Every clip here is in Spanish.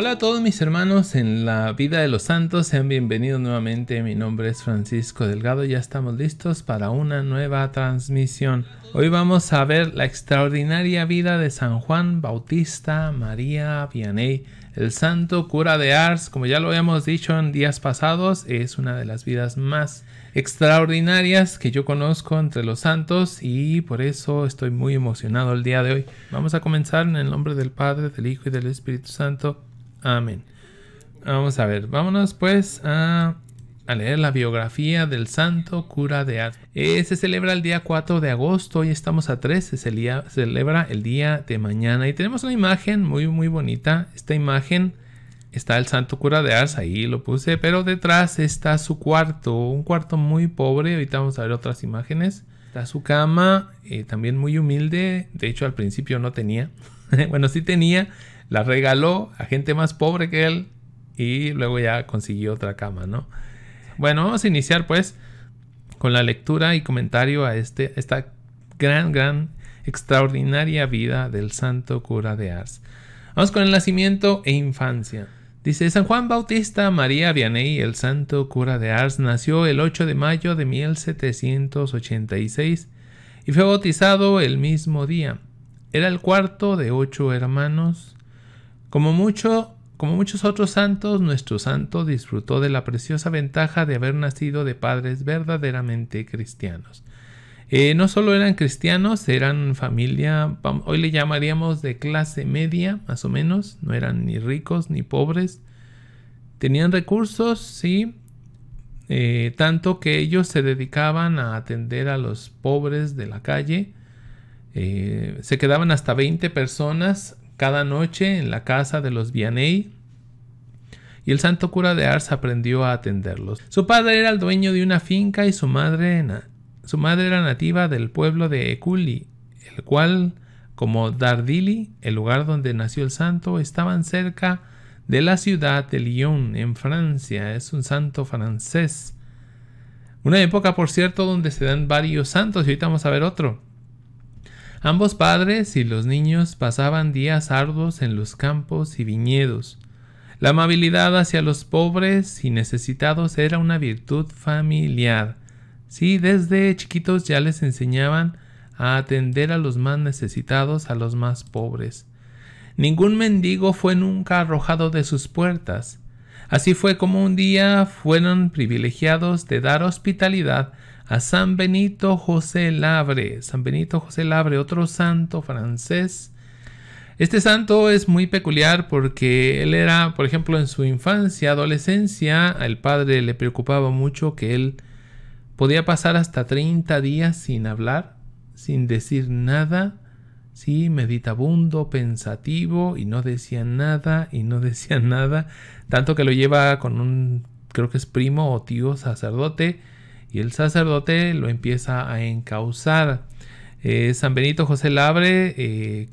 Hola a todos mis hermanos en la vida de los santos, sean bienvenidos nuevamente, mi nombre es Francisco Delgado y ya estamos listos para una nueva transmisión. Hoy vamos a ver la extraordinaria vida de San Juan Bautista María Vianney, el santo cura de Ars, como ya lo habíamos dicho en días pasados, es una de las vidas más extraordinarias que yo conozco entre los santos y por eso estoy muy emocionado el día de hoy. Vamos a comenzar en el nombre del Padre, del Hijo y del Espíritu Santo. Amén. Vamos a ver, vámonos pues a, leer la biografía del santo cura de Ars. Eh, se celebra el día 4 de agosto, hoy estamos a 3, se celebra el día de mañana y tenemos una imagen muy muy bonita. Esta imagen está el santo cura de Ars, ahí lo puse, pero detrás está su cuarto, un cuarto muy pobre, ahorita vamos a ver otras imágenes. Está su cama, eh, también muy humilde, de hecho al principio no tenía, bueno sí tenía, la regaló a gente más pobre que él y luego ya consiguió otra cama, ¿no? Bueno, vamos a iniciar pues con la lectura y comentario a este, esta gran, gran, extraordinaria vida del santo cura de Ars. Vamos con el nacimiento e infancia. Dice San Juan Bautista María Vianney, el santo cura de Ars, nació el 8 de mayo de 1786 y fue bautizado el mismo día. Era el cuarto de ocho hermanos como, mucho, como muchos otros santos, nuestro santo disfrutó de la preciosa ventaja de haber nacido de padres verdaderamente cristianos. Eh, no solo eran cristianos, eran familia, hoy le llamaríamos de clase media, más o menos, no eran ni ricos ni pobres. Tenían recursos, sí, eh, tanto que ellos se dedicaban a atender a los pobres de la calle. Eh, se quedaban hasta 20 personas cada noche en la casa de los Vianey y el santo cura de Ars aprendió a atenderlos. Su padre era el dueño de una finca y su madre, su madre era nativa del pueblo de Eculi, el cual, como Dardili, el lugar donde nació el santo, estaban cerca de la ciudad de Lyon, en Francia. Es un santo francés. Una época, por cierto, donde se dan varios santos y ahorita vamos a ver otro. Ambos padres y los niños pasaban días arduos en los campos y viñedos. La amabilidad hacia los pobres y necesitados era una virtud familiar. Sí, desde chiquitos ya les enseñaban a atender a los más necesitados, a los más pobres. Ningún mendigo fue nunca arrojado de sus puertas. Así fue como un día fueron privilegiados de dar hospitalidad a San Benito José Labre. San Benito José Labre, otro santo francés. Este santo es muy peculiar porque él era, por ejemplo, en su infancia, adolescencia, al padre le preocupaba mucho que él podía pasar hasta 30 días sin hablar, sin decir nada, sí, meditabundo, pensativo, y no decía nada, y no decía nada, tanto que lo lleva con un, creo que es primo o tío sacerdote, y el sacerdote lo empieza a encauzar. Eh, San Benito José Labre eh,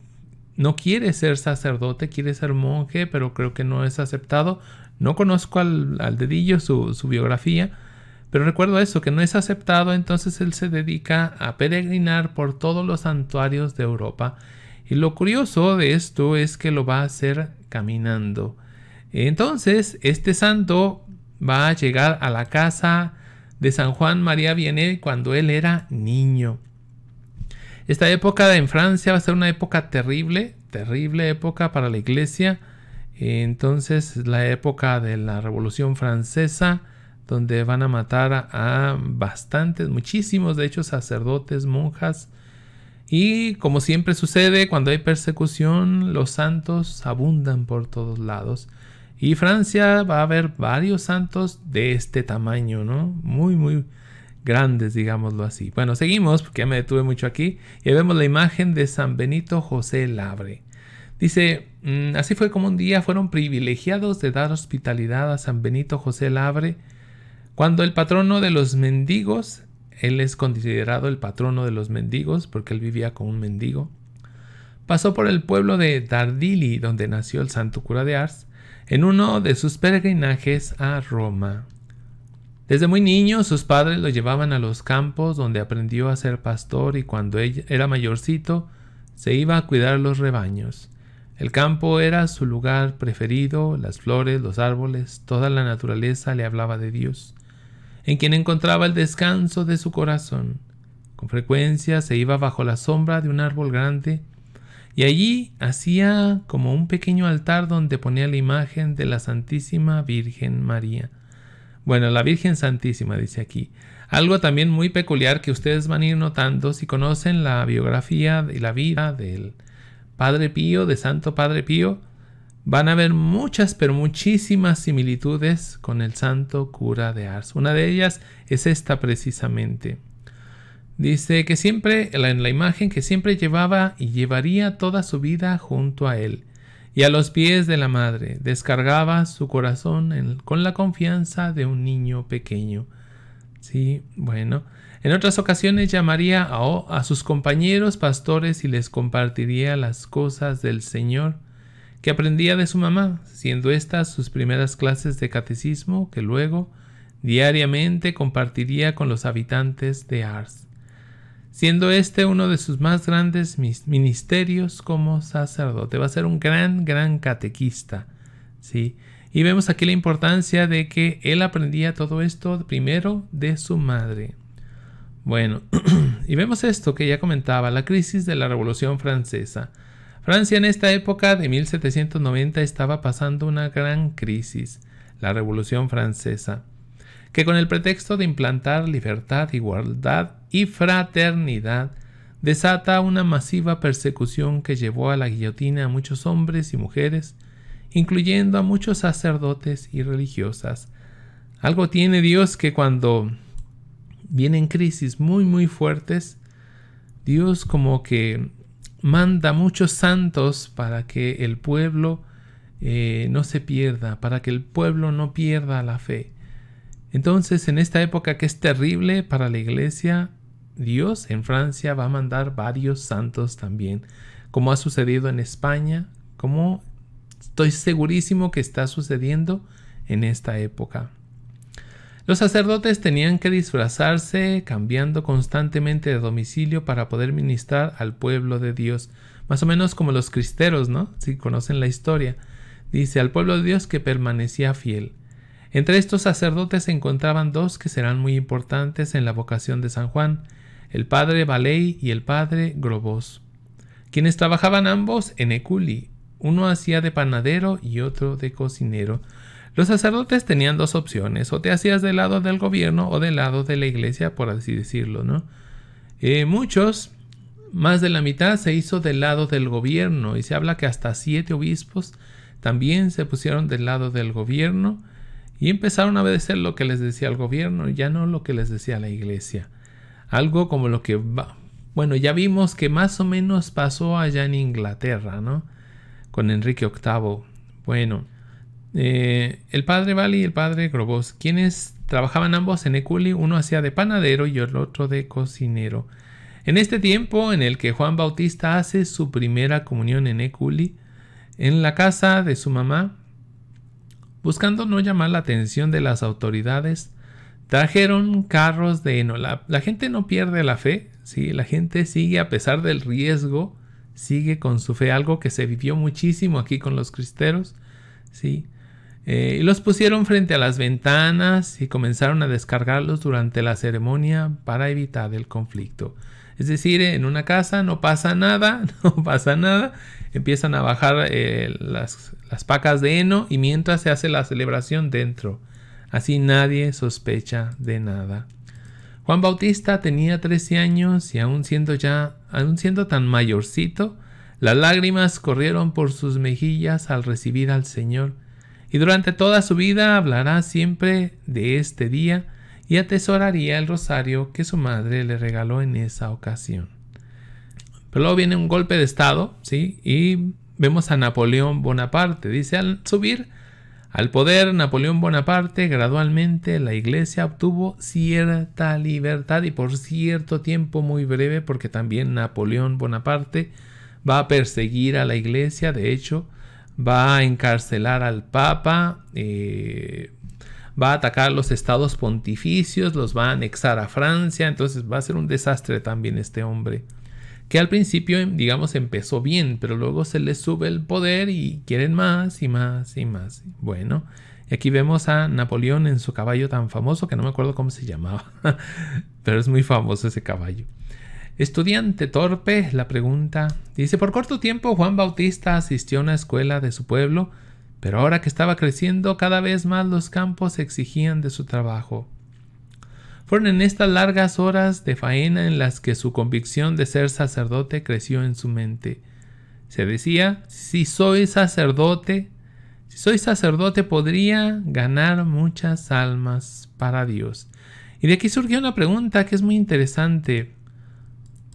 no quiere ser sacerdote, quiere ser monje, pero creo que no es aceptado. No conozco al, dedillo su, su, biografía, pero recuerdo eso, que no es aceptado, entonces él se dedica a peregrinar por todos los santuarios de Europa. Y lo curioso de esto es que lo va a hacer caminando. Entonces, este santo va a llegar a la casa de San Juan María viene cuando él era niño. Esta época en Francia va a ser una época terrible, terrible época para la iglesia. Entonces la época de la Revolución Francesa, donde van a matar a, bastantes, muchísimos, de hecho, sacerdotes, monjas. Y como siempre sucede, cuando hay persecución, los santos abundan por todos lados. Y Francia va a haber varios santos de este tamaño, ¿no? Muy, muy grandes, digámoslo así. Bueno, seguimos porque ya me detuve mucho aquí. Y vemos la imagen de San Benito José Labre. Dice, mm, así fue como un día fueron privilegiados de dar hospitalidad a San Benito José Labre, cuando el patrono de los mendigos, él es considerado el patrono de los mendigos porque él vivía con un mendigo, pasó por el pueblo de Dardili, donde nació el santo cura de Ars, en uno de sus peregrinajes a Roma. Desde muy niño sus padres lo llevaban a los campos donde aprendió a ser pastor y cuando era mayorcito se iba a cuidar los rebaños. El campo era su lugar preferido, las flores, los árboles, toda la naturaleza le hablaba de Dios, en quien encontraba el descanso de su corazón. Con frecuencia se iba bajo la sombra de un árbol grande y allí hacía como un pequeño altar donde ponía la imagen de la Santísima Virgen María. Bueno, la Virgen Santísima dice aquí. Algo también muy peculiar que ustedes van a ir notando si conocen la biografía y la vida del Padre Pío, de Santo Padre Pío, van a ver muchas, pero muchísimas similitudes con el Santo Cura de Ars. Una de ellas es esta precisamente. Dice que siempre, en la imagen, que siempre llevaba y llevaría toda su vida junto a él. Y a los pies de la madre descargaba su corazón con la confianza de un niño pequeño. Sí, bueno. En otras ocasiones llamaría a, a sus compañeros pastores y les compartiría las cosas del Señor que aprendía de su mamá, siendo estas sus primeras clases de catecismo que luego diariamente compartiría con los habitantes de Ars siendo este uno de sus más grandes ministerios como sacerdote. Va a ser un gran, gran catequista. ¿sí? Y vemos aquí la importancia de que él aprendía todo esto primero de su madre. Bueno, y vemos esto que ya comentaba, la crisis de la Revolución Francesa. Francia en esta época de 1790 estaba pasando una gran crisis, la Revolución Francesa, que con el pretexto de implantar libertad, igualdad y fraternidad desata una masiva persecución que llevó a la guillotina a muchos hombres y mujeres, incluyendo a muchos sacerdotes y religiosas. Algo tiene Dios que cuando vienen crisis muy muy fuertes, Dios como que manda muchos santos para que el pueblo eh, no se pierda, para que el pueblo no pierda la fe. Entonces en esta época que es terrible para la iglesia, Dios en Francia va a mandar varios santos también, como ha sucedido en España, como estoy segurísimo que está sucediendo en esta época. Los sacerdotes tenían que disfrazarse, cambiando constantemente de domicilio para poder ministrar al pueblo de Dios, más o menos como los cristeros, ¿no? Si conocen la historia. Dice al pueblo de Dios que permanecía fiel. Entre estos sacerdotes se encontraban dos que serán muy importantes en la vocación de San Juan, el padre Baley y el padre Grobos, quienes trabajaban ambos en Eculi, uno hacía de panadero y otro de cocinero. Los sacerdotes tenían dos opciones, o te hacías del lado del gobierno o del lado de la iglesia, por así decirlo, ¿no? Eh, muchos, más de la mitad, se hizo del lado del gobierno, y se habla que hasta siete obispos también se pusieron del lado del gobierno y empezaron a obedecer lo que les decía el gobierno, ya no lo que les decía la iglesia. Algo como lo que va. Bueno, ya vimos que más o menos pasó allá en Inglaterra, ¿no? Con Enrique VIII. Bueno, eh, el padre Bali y el padre Grobos, quienes trabajaban ambos en Eculi, uno hacía de panadero y el otro de cocinero. En este tiempo en el que Juan Bautista hace su primera comunión en Eculi, en la casa de su mamá, buscando no llamar la atención de las autoridades, Trajeron carros de heno, La gente no pierde la fe, ¿sí? La gente sigue, a pesar del riesgo, sigue con su fe. Algo que se vivió muchísimo aquí con los cristeros, ¿sí? Eh, y los pusieron frente a las ventanas y comenzaron a descargarlos durante la ceremonia para evitar el conflicto. Es decir, en una casa no pasa nada, no pasa nada. Empiezan a bajar eh, las, las pacas de heno y mientras se hace la celebración dentro. Así nadie sospecha de nada. Juan Bautista tenía 13 años y aún siendo ya, aún siendo tan mayorcito, las lágrimas corrieron por sus mejillas al recibir al Señor, y durante toda su vida hablará siempre de este día y atesoraría el rosario que su madre le regaló en esa ocasión. Pero luego viene un golpe de estado, ¿sí? Y vemos a Napoleón Bonaparte. Dice, al subir al poder Napoleón Bonaparte, gradualmente la Iglesia obtuvo cierta libertad y por cierto tiempo muy breve, porque también Napoleón Bonaparte va a perseguir a la Iglesia, de hecho, va a encarcelar al Papa, eh, va a atacar los estados pontificios, los va a anexar a Francia, entonces va a ser un desastre también este hombre que al principio, digamos, empezó bien, pero luego se les sube el poder y quieren más y más y más. Bueno, y aquí vemos a Napoleón en su caballo tan famoso que no me acuerdo cómo se llamaba, pero es muy famoso ese caballo. Estudiante torpe, la pregunta. Dice, por corto tiempo Juan Bautista asistió a una escuela de su pueblo, pero ahora que estaba creciendo cada vez más los campos exigían de su trabajo. Fueron en estas largas horas de faena en las que su convicción de ser sacerdote creció en su mente. Se decía, si soy sacerdote, si soy sacerdote podría ganar muchas almas para Dios. Y de aquí surgió una pregunta que es muy interesante.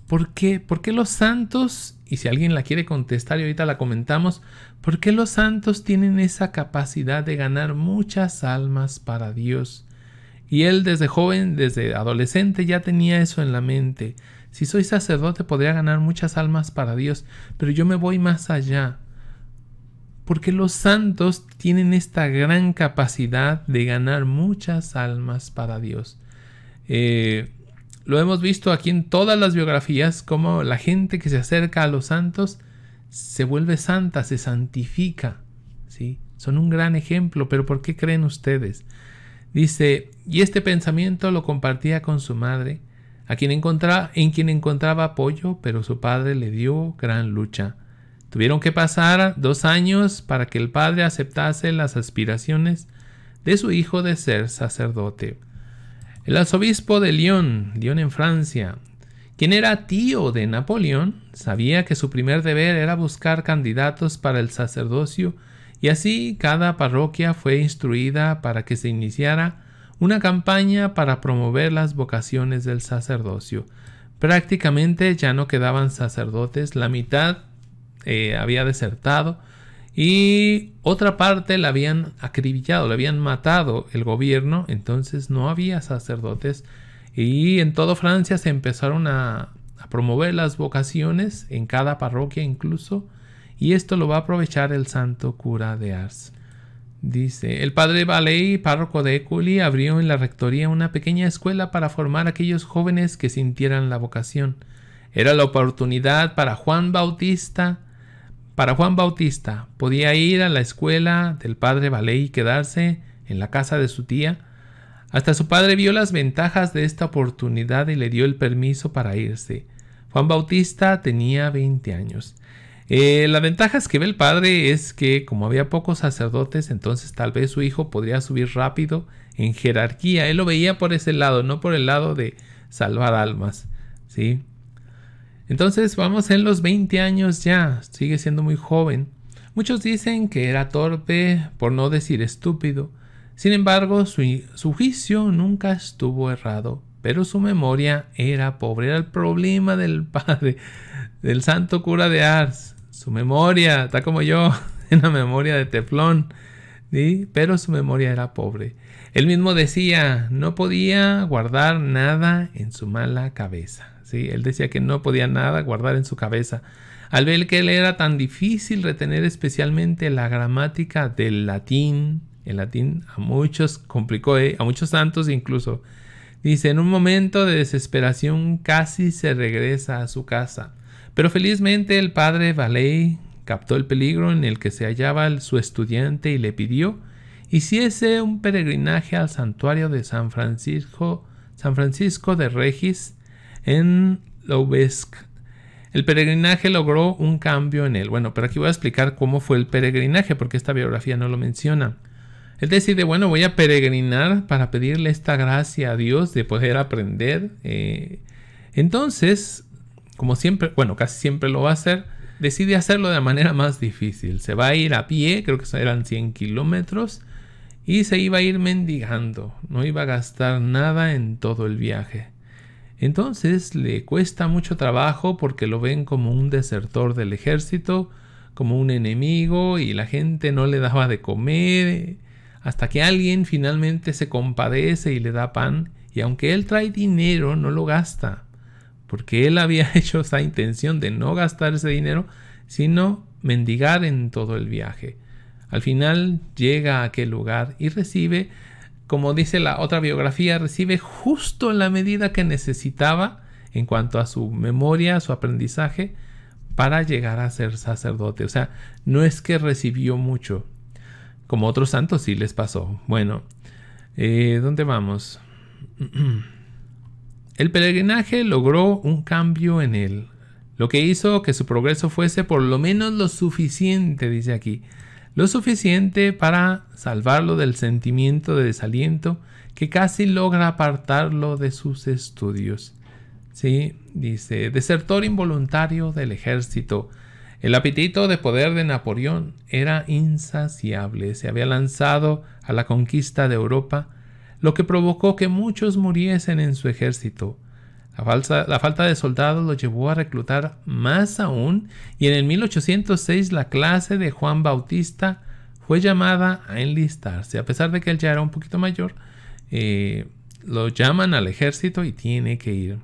¿Por qué? ¿Por qué los santos, y si alguien la quiere contestar y ahorita la comentamos, ¿por qué los santos tienen esa capacidad de ganar muchas almas para Dios? Y él desde joven, desde adolescente, ya tenía eso en la mente. Si soy sacerdote podría ganar muchas almas para Dios, pero yo me voy más allá. Porque los santos tienen esta gran capacidad de ganar muchas almas para Dios. Eh, lo hemos visto aquí en todas las biografías, como la gente que se acerca a los santos se vuelve santa, se santifica. ¿sí? Son un gran ejemplo, pero ¿por qué creen ustedes? Dice, y este pensamiento lo compartía con su madre, a quien en quien encontraba apoyo, pero su padre le dio gran lucha. Tuvieron que pasar dos años para que el padre aceptase las aspiraciones de su hijo de ser sacerdote. El arzobispo de Lyon, Lyon en Francia, quien era tío de Napoleón, sabía que su primer deber era buscar candidatos para el sacerdocio y así cada parroquia fue instruida para que se iniciara una campaña para promover las vocaciones del sacerdocio. Prácticamente ya no quedaban sacerdotes, la mitad eh, había desertado y otra parte la habían acribillado, la habían matado el gobierno, entonces no había sacerdotes y en toda Francia se empezaron a promover las vocaciones en cada parroquia incluso y esto lo va a aprovechar el santo cura de Ars. Dice, el padre Baley, párroco de Éculi, abrió en la rectoría una pequeña escuela para formar a aquellos jóvenes que sintieran la vocación. Era la oportunidad para Juan Bautista. Para Juan Bautista podía ir a la escuela del padre Baley y quedarse en la casa de su tía. Hasta su padre vio las ventajas de esta oportunidad y le dio el permiso para irse. Juan Bautista tenía 20 años. Eh, la ventaja es que ve el padre es que como había pocos sacerdotes, entonces tal vez su hijo podría subir rápido en jerarquía. Él lo veía por ese lado, no por el lado de salvar almas. ¿sí? Entonces vamos en los 20 años ya, sigue siendo muy joven. Muchos dicen que era torpe, por no decir estúpido. Sin embargo, su, su juicio nunca estuvo errado pero su memoria era pobre, era el problema del padre, del santo cura de Ars. Su memoria, está como yo, en la memoria de teflón. Pero su memoria era pobre. Él mismo decía, no podía guardar nada en su mala cabeza. ¿sí? Él decía que no podía nada guardar en su cabeza. Al ver que él era tan difícil retener especialmente la gramática del latín, el latín a muchos complicó, ¿eh? a muchos santos incluso. Dice, en un momento de desesperación casi se regresa a su casa. Pero felizmente el padre Valé captó el peligro en el que se hallaba su estudiante y le pidió hiciese un peregrinaje al santuario de San Francisco, de Regis en Lobesc. El peregrinaje logró un cambio en él. Bueno, pero aquí voy a explicar cómo fue el peregrinaje, porque esta biografía no lo menciona. Él decide, bueno, voy a peregrinar para pedirle esta gracia a Dios de poder aprender. Eh, entonces, como siempre, bueno, casi siempre lo va a hacer, decide hacerlo de la manera más difícil. Se va a ir a pie, creo que eran 100 kilómetros, y se iba a ir mendigando, no iba a gastar nada en todo el viaje. Entonces le cuesta mucho trabajo porque lo ven como un desertor del ejército, como un enemigo y la gente no le daba de comer, hasta que alguien finalmente se compadece y le da pan, y aunque él trae dinero, no lo gasta porque él había hecho esa intención de no gastar ese dinero, sino mendigar en todo el viaje. Al final llega a aquel lugar y recibe, como dice la otra biografía, recibe justo la medida que necesitaba en cuanto a su memoria, su aprendizaje, para llegar a ser sacerdote. O sea, no es que recibió mucho, como otros santos sí les pasó. Bueno, eh, ¿dónde vamos? El peregrinaje logró un cambio en él, lo que hizo que su progreso fuese por lo menos lo suficiente, dice aquí, lo suficiente para salvarlo del sentimiento de desaliento que casi logra apartarlo de sus estudios. Sí, dice, desertor involuntario del ejército. El apetito de poder de Napoleón era insaciable. Se había lanzado a la conquista de Europa lo que provocó que muchos muriesen en su ejército. La, falta de soldados lo llevó a reclutar más aún y en el 1806 la clase de Juan Bautista fue llamada a enlistarse. A pesar de que él ya era un poquito mayor, eh, lo llaman al ejército y tiene que ir.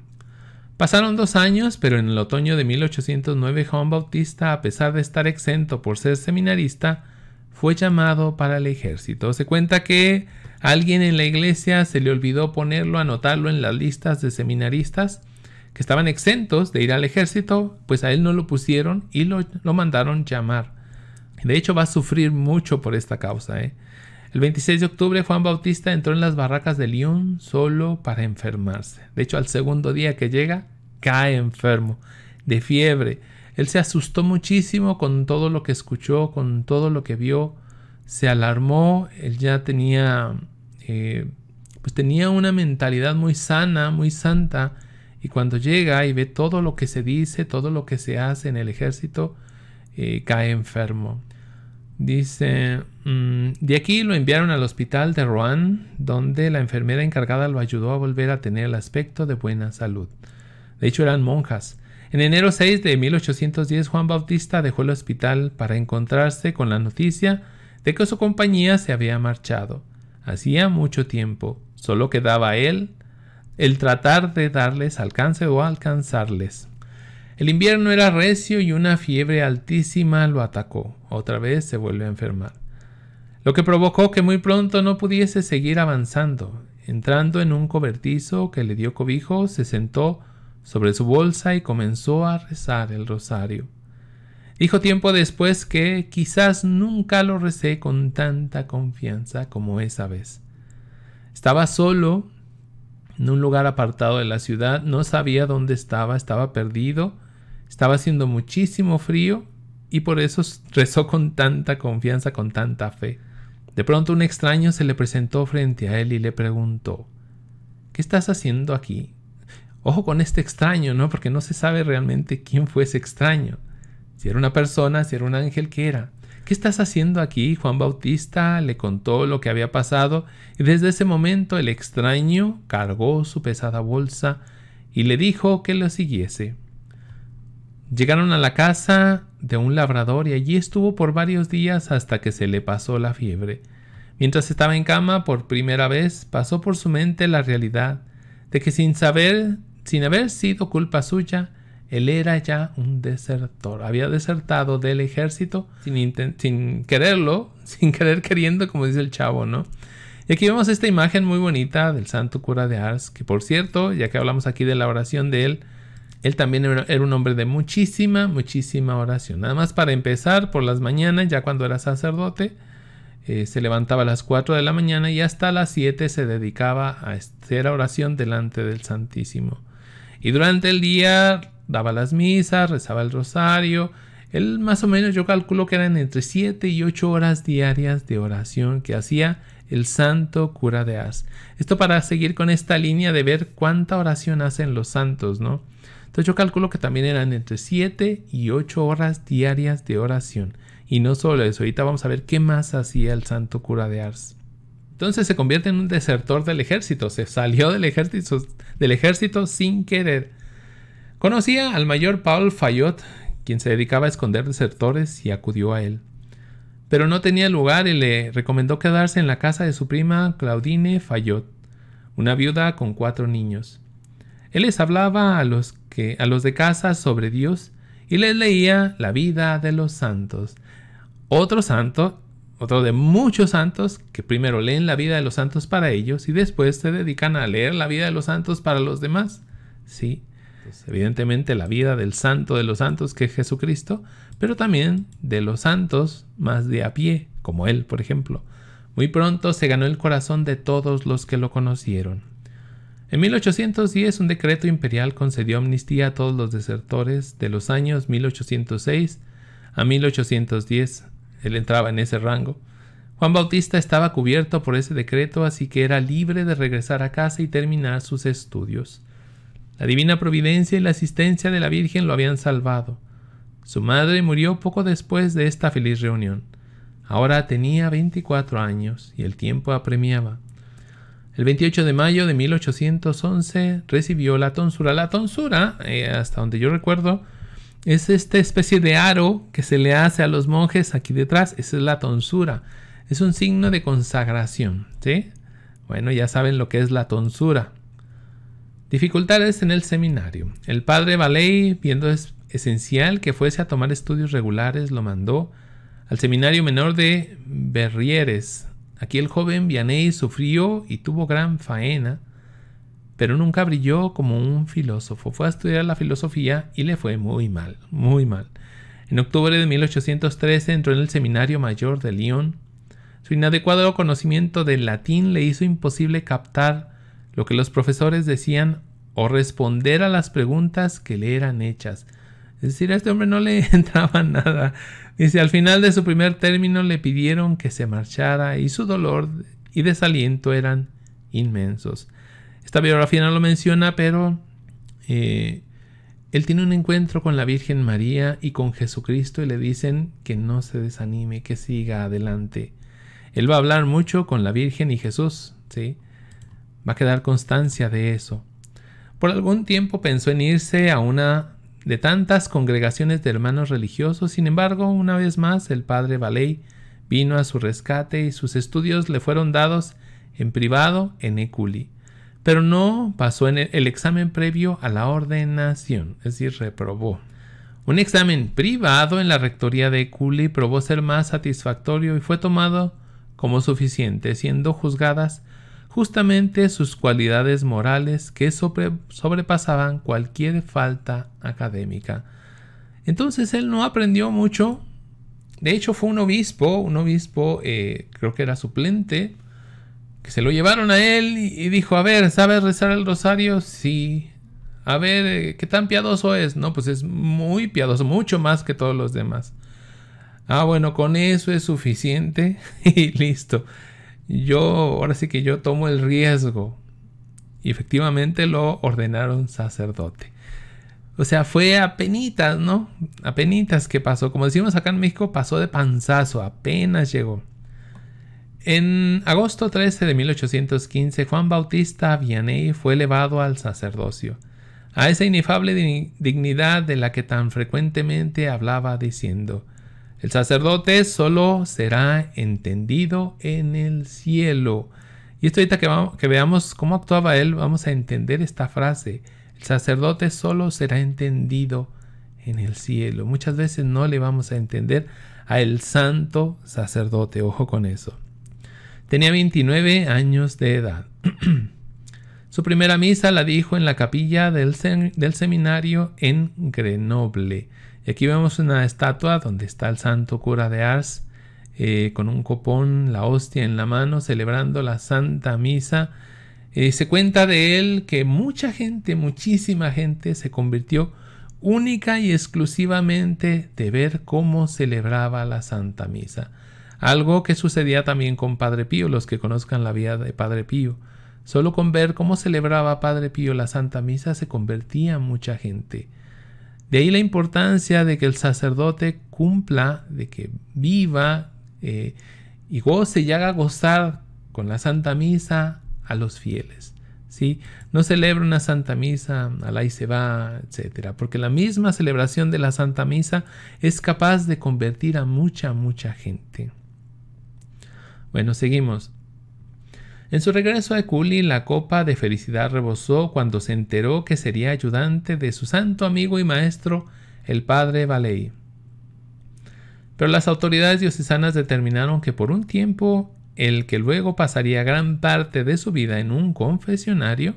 Pasaron dos años, pero en el otoño de 1809 Juan Bautista, a pesar de estar exento por ser seminarista, fue llamado para el ejército. Se cuenta que alguien en la iglesia se le olvidó ponerlo, anotarlo en las listas de seminaristas que estaban exentos de ir al ejército, pues a él no lo pusieron y lo, mandaron llamar. De hecho, va a sufrir mucho por esta causa. ¿eh? El 26 de octubre, Juan Bautista entró en las barracas de Lyon solo para enfermarse. De hecho, al segundo día que llega, cae enfermo, de fiebre. Él se asustó muchísimo con todo lo que escuchó, con todo lo que vio. Se alarmó, él ya tenía eh, pues tenía una mentalidad muy sana, muy santa, y cuando llega y ve todo lo que se dice, todo lo que se hace en el ejército, eh, cae enfermo. Dice, mm, de aquí lo enviaron al hospital de Rouen, donde la enfermera encargada lo ayudó a volver a tener el aspecto de buena salud. De hecho, eran monjas. En enero 6 de 1810, Juan Bautista dejó el hospital para encontrarse con la noticia de que su compañía se había marchado. Hacía mucho tiempo, solo quedaba él el tratar de darles alcance o alcanzarles. El invierno era recio y una fiebre altísima lo atacó. Otra vez se volvió a enfermar. Lo que provocó que muy pronto no pudiese seguir avanzando. Entrando en un cobertizo que le dio cobijo, se sentó sobre su bolsa y comenzó a rezar el rosario. Dijo tiempo después que quizás nunca lo recé con tanta confianza como esa vez. Estaba solo en un lugar apartado de la ciudad, no sabía dónde estaba, estaba perdido, estaba haciendo muchísimo frío y por eso rezó con tanta confianza, con tanta fe. De pronto un extraño se le presentó frente a él y le preguntó, ¿qué estás haciendo aquí? Ojo con este extraño, ¿no? Porque no se sabe realmente quién fue ese extraño era una persona, si era un ángel, que era? ¿Qué estás haciendo aquí? Juan Bautista le contó lo que había pasado y desde ese momento el extraño cargó su pesada bolsa y le dijo que lo siguiese. Llegaron a la casa de un labrador y allí estuvo por varios días hasta que se le pasó la fiebre. Mientras estaba en cama por primera vez pasó por su mente la realidad de que sin saber, sin haber sido culpa suya, él era ya un desertor, había desertado del ejército sin, quererlo, sin querer queriendo, como dice el chavo, ¿no? Y aquí vemos esta imagen muy bonita del santo cura de Ars, que por cierto, ya que hablamos aquí de la oración de él, él también era un hombre de muchísima, muchísima oración. Nada más para empezar, por las mañanas, ya cuando era sacerdote, eh, se levantaba a las 4 de la mañana y hasta las 7 se dedicaba a hacer oración delante del Santísimo. Y durante el día daba las misas, rezaba el rosario. Él más o menos yo calculo que eran entre 7 y 8 horas diarias de oración que hacía el santo cura de Ars. Esto para seguir con esta línea de ver cuánta oración hacen los santos, ¿no? Entonces yo calculo que también eran entre 7 y 8 horas diarias de oración. Y no solo eso, ahorita vamos a ver qué más hacía el santo cura de Ars. Entonces se convierte en un desertor del ejército, se salió del ejército, del ejército sin querer Conocía al mayor Paul Fayot, quien se dedicaba a esconder desertores y acudió a él. Pero no tenía lugar y le recomendó quedarse en la casa de su prima Claudine Fayot, una viuda con cuatro niños. Él les hablaba a los, a los de casa sobre Dios y les leía la vida de los santos. Otro santo, otro de muchos santos, que primero leen la vida de los santos para ellos y después se dedican a leer la vida de los santos para los demás. Sí, pues, evidentemente la vida del santo de los santos, que es Jesucristo, pero también de los santos más de a pie, como él, por ejemplo. Muy pronto se ganó el corazón de todos los que lo conocieron. En 1810 un decreto imperial concedió amnistía a todos los desertores de los años 1806 a 1810. Él entraba en ese rango. Juan Bautista estaba cubierto por ese decreto, así que era libre de regresar a casa y terminar sus estudios. La divina providencia y la asistencia de la Virgen lo habían salvado. Su madre murió poco después de esta feliz reunión. Ahora tenía 24 años y el tiempo apremiaba. El 28 de mayo de 1811 recibió la tonsura. La tonsura, eh, hasta donde yo recuerdo, es esta especie de aro que se le hace a los monjes aquí detrás. Esa es la tonsura. Es un signo de consagración. ¿sí? Bueno, ya saben lo que es la tonsura. Dificultades en el seminario. El padre Valey, viendo esencial que fuese a tomar estudios regulares, lo mandó al seminario menor de Berrieres. Aquí el joven Vianney sufrió y tuvo gran faena, pero nunca brilló como un filósofo. Fue a estudiar la filosofía y le fue muy mal, muy mal. En octubre de 1813 entró en el seminario mayor de Lyon. Su inadecuado conocimiento del latín le hizo imposible captar lo que los profesores decían o responder a las preguntas que le eran hechas. Es decir, a este hombre no le entraba nada. Dice, al final de su primer término le pidieron que se marchara y su dolor y desaliento eran inmensos. Esta biografía no lo menciona, pero eh, él tiene un encuentro con la Virgen María y con Jesucristo y le dicen que no se desanime, que siga adelante. Él va a hablar mucho con la Virgen y Jesús, ¿sí? Va a quedar constancia de eso. Por algún tiempo pensó en irse a una de tantas congregaciones de hermanos religiosos, sin embargo, una vez más el padre Valey vino a su rescate y sus estudios le fueron dados en privado en Eculi, pero no pasó en el examen previo a la ordenación, es decir, reprobó. Un examen privado en la rectoría de Eculi probó ser más satisfactorio y fue tomado como suficiente, siendo juzgadas justamente sus cualidades morales que sobrepasaban cualquier falta académica. Entonces él no aprendió mucho, de hecho fue un obispo, un obispo eh, creo que era suplente, que se lo llevaron a él y, dijo, a ver, ¿sabes rezar el rosario? Sí. A ver, eh, ¿qué tan piadoso es? No, pues es muy piadoso, mucho más que todos los demás. Ah, bueno, con eso es suficiente y listo yo ahora sí que yo tomo el riesgo. Y efectivamente lo ordenaron sacerdote. O sea, fue a penitas, ¿no? A penitas que pasó. Como decimos acá en México, pasó de panzazo, apenas llegó. En agosto 13 de 1815, Juan Bautista Vianey fue elevado al sacerdocio, a esa inefable dignidad de la que tan frecuentemente hablaba diciendo, el sacerdote solo será entendido en el cielo. Y esto ahorita que, que veamos cómo actuaba él, vamos a entender esta frase. El sacerdote solo será entendido en el cielo. Muchas veces no le vamos a entender al santo sacerdote. Ojo con eso. Tenía 29 años de edad. Su primera misa la dijo en la capilla del, del seminario en Grenoble. Y aquí vemos una estatua donde está el santo cura de Ars eh, con un copón, la hostia en la mano, celebrando la Santa Misa. Eh, se cuenta de él que mucha gente, muchísima gente se convirtió única y exclusivamente de ver cómo celebraba la Santa Misa. Algo que sucedía también con Padre Pío, los que conozcan la vida de Padre Pío. Solo con ver cómo celebraba Padre Pío la Santa Misa se convertía mucha gente. De ahí la importancia de que el sacerdote cumpla, de que viva eh, y goce y haga gozar con la Santa Misa a los fieles. ¿sí? No celebra una Santa Misa, al ahí se va, etc. Porque la misma celebración de la Santa Misa es capaz de convertir a mucha, mucha gente. Bueno, seguimos. En su regreso a Eculi, la copa de felicidad rebosó cuando se enteró que sería ayudante de su santo amigo y maestro, el padre Valei. Pero las autoridades diocesanas determinaron que por un tiempo el que luego pasaría gran parte de su vida en un confesionario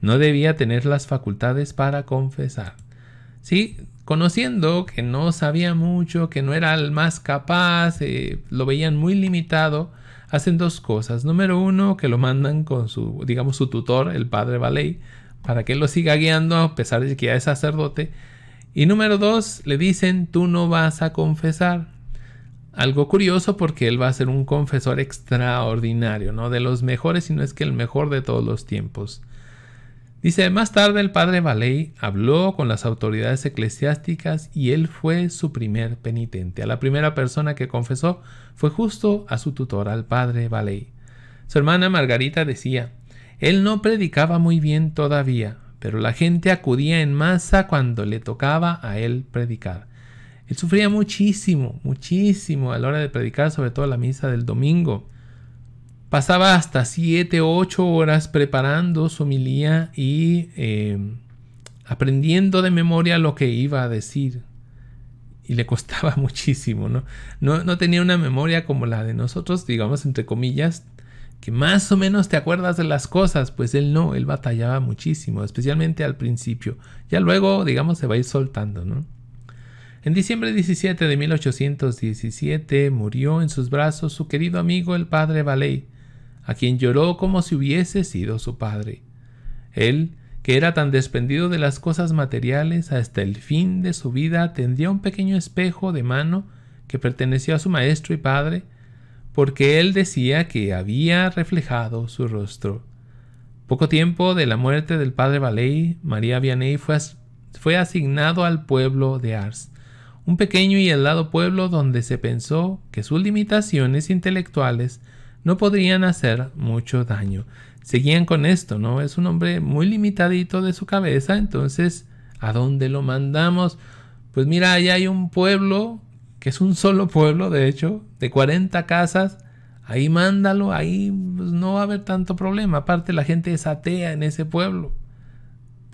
no debía tener las facultades para confesar. Sí, conociendo que no sabía mucho, que no era el más capaz, eh, lo veían muy limitado, hacen dos cosas. Número uno, que lo mandan con su, digamos, su tutor, el padre Baley, para que lo siga guiando a pesar de que ya es sacerdote. Y número dos, le dicen, tú no vas a confesar. Algo curioso porque él va a ser un confesor extraordinario, ¿no? De los mejores, sino no es que el mejor de todos los tiempos. Dice, más tarde el padre Valey habló con las autoridades eclesiásticas y él fue su primer penitente. A la primera persona que confesó fue justo a su tutor, al padre Valey. Su hermana Margarita decía, él no predicaba muy bien todavía, pero la gente acudía en masa cuando le tocaba a él predicar. Él sufría muchísimo, muchísimo a la hora de predicar, sobre todo la misa del domingo. Pasaba hasta 7 o 8 horas preparando su homilía y eh, aprendiendo de memoria lo que iba a decir. Y le costaba muchísimo, ¿no? ¿no? tenía una memoria como la de nosotros, digamos, entre comillas, que más o menos te acuerdas de las cosas, pues él no, él batallaba muchísimo, especialmente al principio. Ya luego, digamos, se va a ir soltando, ¿no? En diciembre 17 de 1817 murió en sus brazos su querido amigo el padre Valey, a quien lloró como si hubiese sido su padre. Él, que era tan desprendido de las cosas materiales hasta el fin de su vida, tendría un pequeño espejo de mano que perteneció a su maestro y padre, porque él decía que había reflejado su rostro. Poco tiempo de la muerte del padre Valey, María Vianney fue, fue asignado al pueblo de Ars, un pequeño y helado pueblo donde se pensó que sus limitaciones intelectuales no podrían hacer mucho daño. Seguían con esto, ¿no? Es un hombre muy limitadito de su cabeza, entonces, ¿a dónde lo mandamos? Pues mira, ahí hay un pueblo, que es un solo pueblo, de hecho, de 40 casas, ahí mándalo, ahí pues, no va a haber tanto problema, aparte la gente es atea en ese pueblo,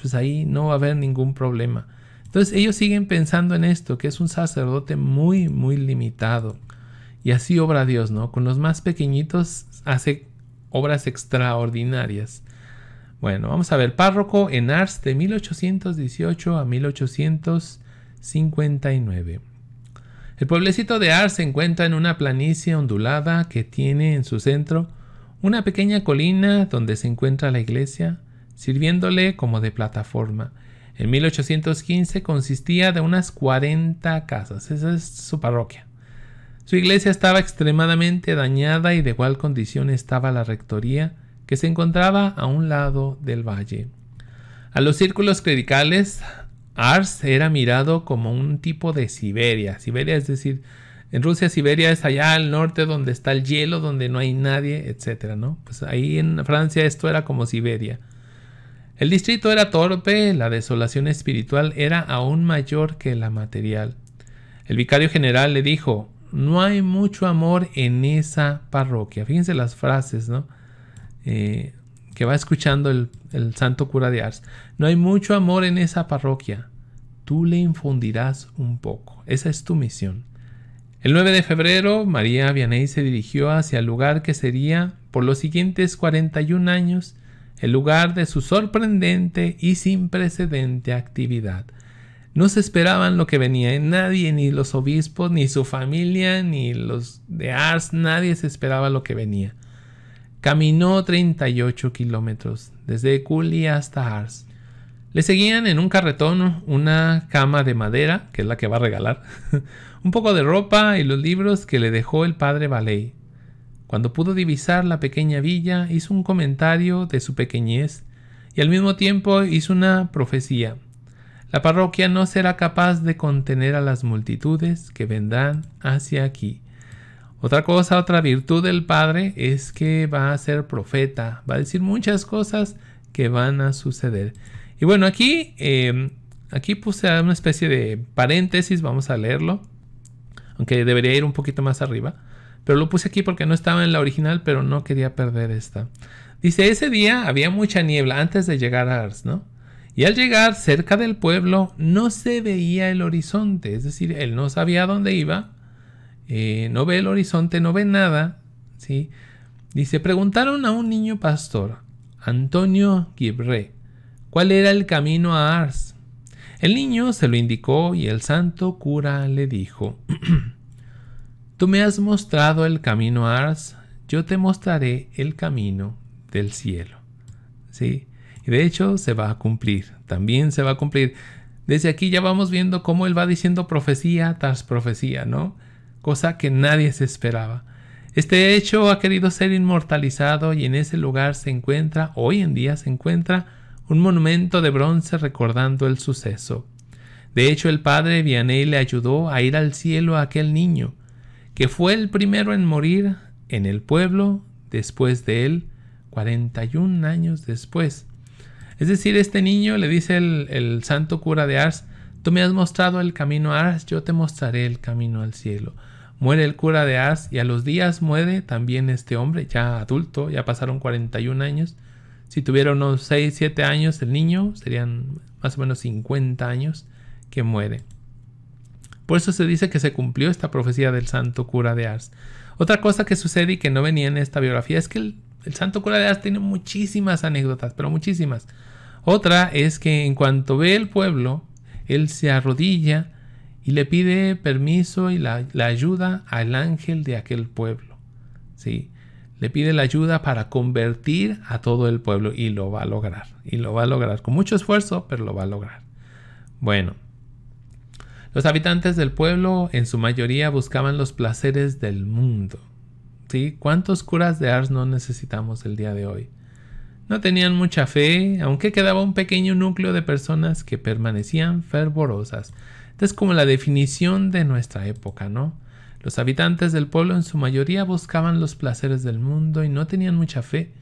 pues ahí no va a haber ningún problema. Entonces ellos siguen pensando en esto, que es un sacerdote muy, muy limitado. Y así obra Dios, ¿no? Con los más pequeñitos hace obras extraordinarias. Bueno, vamos a ver, párroco en Ars de 1818 a 1859. El pueblecito de Ars se encuentra en una planicie ondulada que tiene en su centro una pequeña colina donde se encuentra la iglesia, sirviéndole como de plataforma. En 1815 consistía de unas 40 casas, esa es su parroquia. Su iglesia estaba extremadamente dañada y de igual condición estaba la rectoría, que se encontraba a un lado del valle. A los círculos clericales, Ars era mirado como un tipo de Siberia. Siberia es decir, en Rusia Siberia es allá al norte donde está el hielo, donde no hay nadie, etcétera, ¿no? Pues ahí en Francia esto era como Siberia. El distrito era torpe, la desolación espiritual era aún mayor que la material. El vicario general le dijo, no hay mucho amor en esa parroquia. Fíjense las frases, ¿no? Eh, que va escuchando el, santo cura de Ars. No hay mucho amor en esa parroquia. Tú le infundirás un poco. Esa es tu misión. El 9 de febrero, María Vianey se dirigió hacia el lugar que sería, por los siguientes 41 años, el lugar de su sorprendente y sin precedente actividad, no se esperaban lo que venía, ¿eh? nadie, ni los obispos, ni su familia, ni los de Ars, nadie se esperaba lo que venía. Caminó 38 kilómetros, desde Culi hasta Ars. Le seguían en un carretón una cama de madera, que es la que va a regalar, un poco de ropa y los libros que le dejó el padre Baley. Cuando pudo divisar la pequeña villa, hizo un comentario de su pequeñez y al mismo tiempo hizo una profecía. La parroquia no será capaz de contener a las multitudes que vendrán hacia aquí. Otra cosa, otra virtud del Padre es que va a ser profeta, va a decir muchas cosas que van a suceder. Y bueno, aquí, em, aquí puse una especie de paréntesis, vamos a leerlo, aunque debería ir un poquito más arriba, pero lo puse aquí porque no estaba en la original, pero no quería perder esta. Dice, ese día había mucha niebla antes de llegar a Ars, ¿no? Y al llegar cerca del pueblo no se veía el horizonte, es decir, él no sabía dónde iba, eh, no ve el horizonte, no ve nada, ¿sí? Dice, preguntaron a un niño pastor, Antonio Gibré, cuál era el camino a Ars. El niño se lo indicó y el santo cura le dijo, Tú me has mostrado el camino a Ars, yo te mostraré el camino del cielo. ¿Sí? de hecho se va a cumplir, también se va a cumplir. Desde aquí ya vamos viendo cómo él va diciendo profecía tras profecía, ¿no? Cosa que nadie se esperaba. Este hecho ha querido ser inmortalizado y en ese lugar se encuentra, hoy en día se encuentra, un monumento de bronce recordando el suceso. De hecho, el padre Vianney le ayudó a ir al cielo a aquel niño, que fue el primero en morir en el pueblo después de él, 41 años después, es decir, este niño le dice el, santo cura de Ars, tú me has mostrado el camino a Ars, yo te mostraré el camino al cielo. Muere el cura de Ars y a los días muere también este hombre, ya adulto, ya pasaron 41 años. Si tuviera unos 6, 7 años el niño, serían más o menos 50 años que muere. Por eso se dice que se cumplió esta profecía del santo cura de Ars. Otra cosa que sucede y que no venía en esta biografía es que el, el santo cura de Ars tiene muchísimas anécdotas, pero muchísimas. Otra es que en cuanto ve el pueblo, él se arrodilla y le pide permiso y la, ayuda al ángel de aquel pueblo. ¿sí? Le pide la ayuda para convertir a todo el pueblo y lo va a lograr. Y lo va a lograr con mucho esfuerzo, pero lo va a lograr. Bueno, los habitantes del pueblo en su mayoría buscaban los placeres del mundo. ¿Sí? ¿Cuántos curas de Ars no necesitamos el día de hoy? No tenían mucha fe, aunque quedaba un pequeño núcleo de personas que permanecían fervorosas. Esta es como la definición de nuestra época, ¿no? Los habitantes del pueblo en su mayoría buscaban los placeres del mundo y no tenían mucha fe,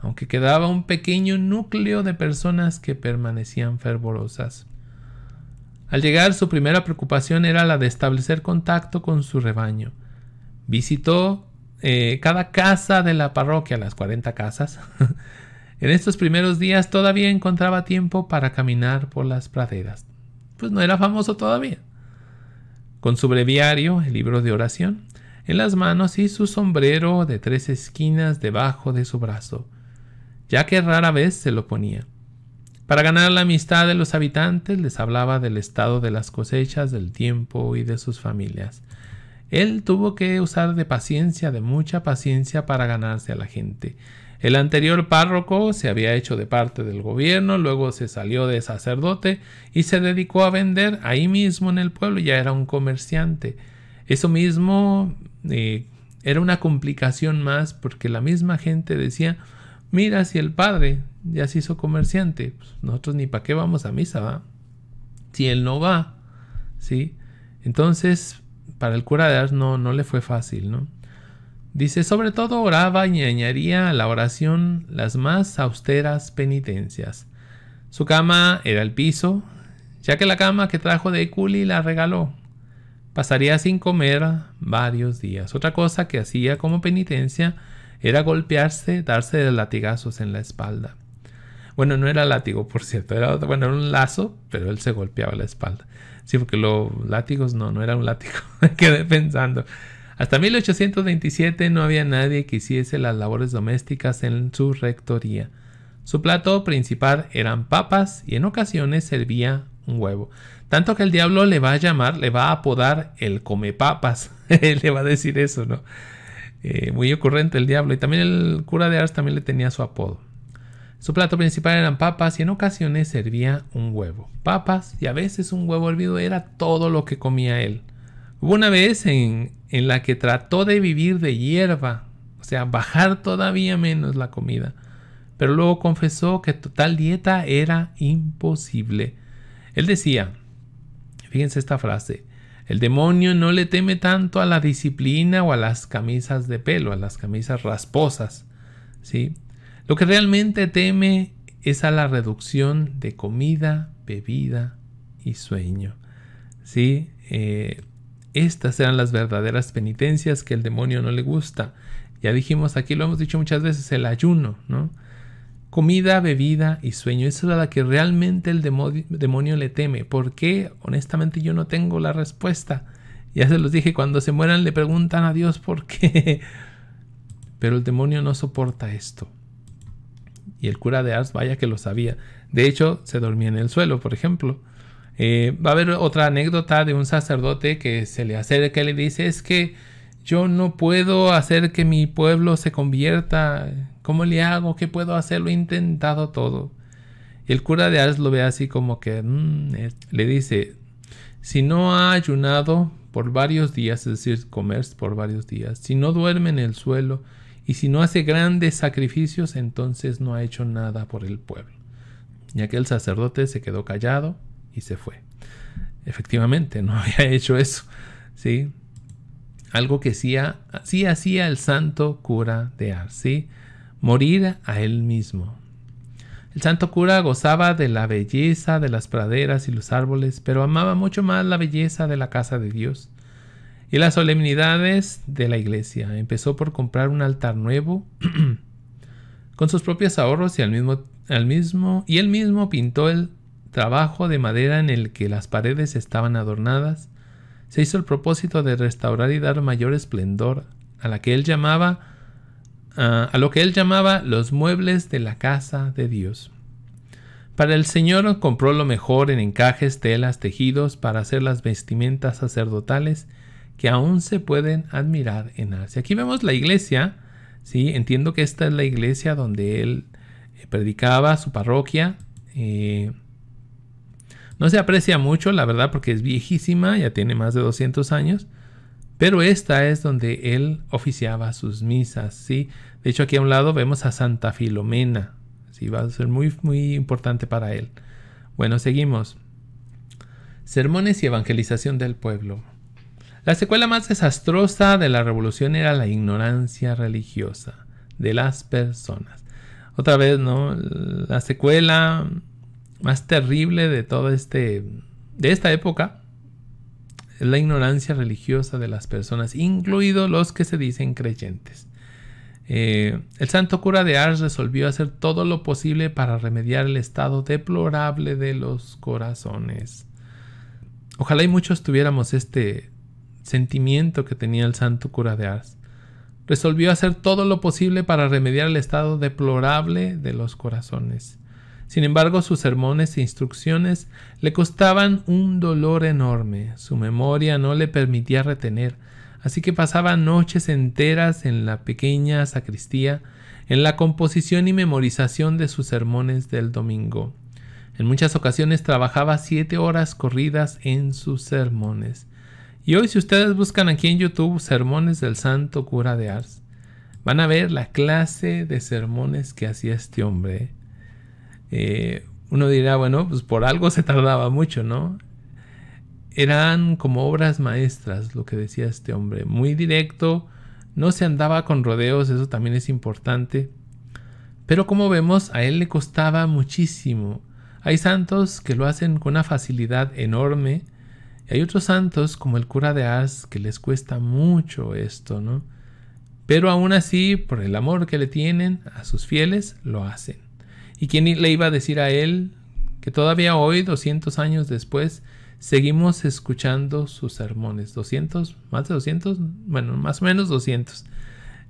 aunque quedaba un pequeño núcleo de personas que permanecían fervorosas. Al llegar su primera preocupación era la de establecer contacto con su rebaño. Visitó eh, cada casa de la parroquia, las 40 casas, En estos primeros días todavía encontraba tiempo para caminar por las praderas, pues no era famoso todavía. Con su breviario, el libro de oración, en las manos y su sombrero de tres esquinas debajo de su brazo, ya que rara vez se lo ponía. Para ganar la amistad de los habitantes les hablaba del estado de las cosechas, del tiempo y de sus familias. Él tuvo que usar de paciencia, de mucha paciencia para ganarse a la gente. El anterior párroco se había hecho de parte del gobierno, luego se salió de sacerdote y se dedicó a vender ahí mismo en el pueblo, ya era un comerciante. Eso mismo eh, era una complicación más porque la misma gente decía, mira si el padre ya se hizo comerciante, pues nosotros ni para qué vamos a misa, ¿va? Si él no va, ¿sí? Entonces, para el cura de Ars no, no le fue fácil, ¿no? Dice, sobre todo oraba y añadía a la oración las más austeras penitencias. Su cama era el piso, ya que la cama que trajo de Culi la regaló. Pasaría sin comer varios días. Otra cosa que hacía como penitencia era golpearse, darse de latigazos en la espalda. Bueno, no era látigo, por cierto, era, bueno, era un lazo, pero él se golpeaba la espalda. Sí, porque los látigos no, no era un látigo. Quedé pensando. Hasta 1827 no había nadie que hiciese las labores domésticas en su rectoría. Su plato principal eran papas y en ocasiones servía un huevo. Tanto que el diablo le va a llamar, le va a apodar el come papas. le va a decir eso, ¿no? Eh, muy ocurrente el diablo. Y también el cura de Ars también le tenía su apodo. Su plato principal eran papas y en ocasiones servía un huevo. Papas y a veces un huevo olvido era todo lo que comía él. Hubo una vez en en la que trató de vivir de hierba, o sea, bajar todavía menos la comida, pero luego confesó que total dieta era imposible. Él decía, fíjense esta frase, el demonio no le teme tanto a la disciplina o a las camisas de pelo, a las camisas rasposas, ¿sí? Lo que realmente teme es a la reducción de comida, bebida y sueño, ¿sí? Eh, estas eran las verdaderas penitencias que el demonio no le gusta. Ya dijimos aquí, lo hemos dicho muchas veces, el ayuno, ¿no? Comida, bebida y sueño. Eso es la que realmente el demonio, demonio le teme. ¿Por qué? Honestamente yo no tengo la respuesta. Ya se los dije, cuando se mueran le preguntan a Dios por qué. Pero el demonio no soporta esto. Y el cura de Ars, vaya que lo sabía. De hecho, se dormía en el suelo, por ejemplo. Eh, va a haber otra anécdota de un sacerdote que se le acerca y le dice, es que yo no puedo hacer que mi pueblo se convierta, ¿cómo le hago? ¿Qué puedo hacer? Lo he intentado todo. el cura de Ars lo ve así como que mm", eh, le dice, si no ha ayunado por varios días, es decir, comer por varios días, si no duerme en el suelo y si no hace grandes sacrificios, entonces no ha hecho nada por el pueblo. Y aquel sacerdote se quedó callado y se fue. Efectivamente, no había hecho eso, ¿sí? Algo que sí, hacía el santo cura de Arsí Morir a él mismo. El santo cura gozaba de la belleza de las praderas y los árboles, pero amaba mucho más la belleza de la casa de Dios y las solemnidades de la iglesia. Empezó por comprar un altar nuevo con sus propios ahorros y al mismo, al mismo y él mismo pintó el trabajo de madera en el que las paredes estaban adornadas, se hizo el propósito de restaurar y dar mayor esplendor a la que él llamaba a lo que él llamaba los muebles de la casa de Dios. Para el Señor compró lo mejor en encajes, telas, tejidos para hacer las vestimentas sacerdotales que aún se pueden admirar en Asia. Aquí vemos la iglesia, ¿sí? entiendo que esta es la iglesia donde él eh, predicaba, su parroquia, eh, no se aprecia mucho, la verdad, porque es viejísima, ya tiene más de 200 años. Pero esta es donde él oficiaba sus misas, ¿sí? De hecho, aquí a un lado vemos a Santa Filomena, ¿sí? Va a ser muy, muy importante para él. Bueno, seguimos. Sermones y evangelización del pueblo. La secuela más desastrosa de la revolución era la ignorancia religiosa de las personas. Otra vez, ¿no? La secuela más terrible de toda este de esta época es la ignorancia religiosa de las personas, incluidos los que se dicen creyentes. Eh, el santo cura de Ars resolvió hacer todo lo posible para remediar el estado deplorable de los corazones. Ojalá y muchos tuviéramos este sentimiento que tenía el santo cura de Ars. Resolvió hacer todo lo posible para remediar el estado deplorable de los corazones. Sin embargo, sus sermones e instrucciones le costaban un dolor enorme. Su memoria no le permitía retener, así que pasaba noches enteras en la pequeña sacristía, en la composición y memorización de sus sermones del domingo. En muchas ocasiones trabajaba siete horas corridas en sus sermones. Y hoy si ustedes buscan aquí en YouTube sermones del santo cura de Ars, van a ver la clase de sermones que hacía este hombre. Eh, uno dirá, bueno, pues por algo se tardaba mucho, ¿no? Eran como obras maestras lo que decía este hombre, muy directo, no se andaba con rodeos, eso también es importante. Pero como vemos, a él le costaba muchísimo. Hay santos que lo hacen con una facilidad enorme, y hay otros santos, como el cura de Ars, que les cuesta mucho esto, ¿no? Pero aún así, por el amor que le tienen a sus fieles, lo hacen. ¿Y quién le iba a decir a él que todavía hoy, 200 años después, seguimos escuchando sus sermones? 200, más de 200, bueno, más o menos 200.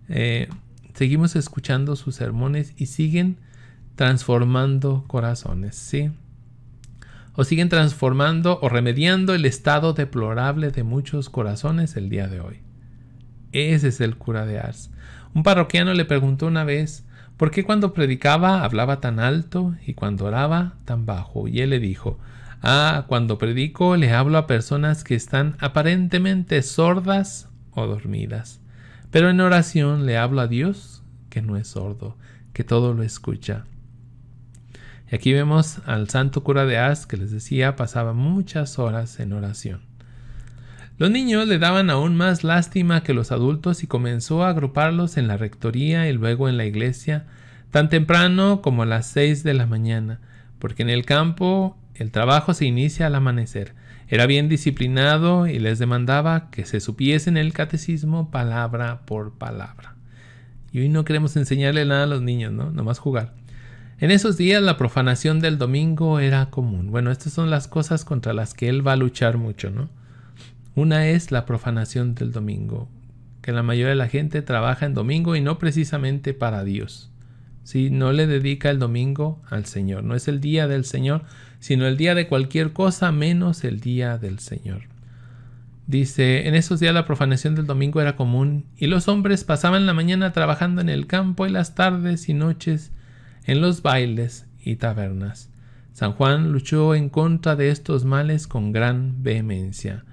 Eh, seguimos escuchando sus sermones y siguen transformando corazones, ¿sí? O siguen transformando o remediando el estado deplorable de muchos corazones el día de hoy. Ese es el cura de Ars. Un parroquiano le preguntó una vez ¿Por qué cuando predicaba hablaba tan alto y cuando oraba tan bajo? Y él le dijo, ah, cuando predico le hablo a personas que están aparentemente sordas o dormidas, pero en oración le hablo a Dios que no es sordo, que todo lo escucha. Y aquí vemos al santo cura de As que les decía pasaba muchas horas en oración. Los niños le daban aún más lástima que los adultos y comenzó a agruparlos en la rectoría y luego en la iglesia, tan temprano como a las seis de la mañana, porque en el campo el trabajo se inicia al amanecer. Era bien disciplinado y les demandaba que se supiesen el catecismo palabra por palabra. Y hoy no queremos enseñarle nada a los niños, ¿no? Nomás jugar. En esos días la profanación del domingo era común. Bueno, estas son las cosas contra las que él va a luchar mucho, ¿no? Una es la profanación del domingo, que la mayoría de la gente trabaja en domingo y no precisamente para Dios. Si no le dedica el domingo al Señor, no es el día del Señor, sino el día de cualquier cosa menos el día del Señor. Dice, en esos días la profanación del domingo era común y los hombres pasaban la mañana trabajando en el campo y las tardes y noches en los bailes y tabernas. San Juan luchó en contra de estos males con gran vehemencia.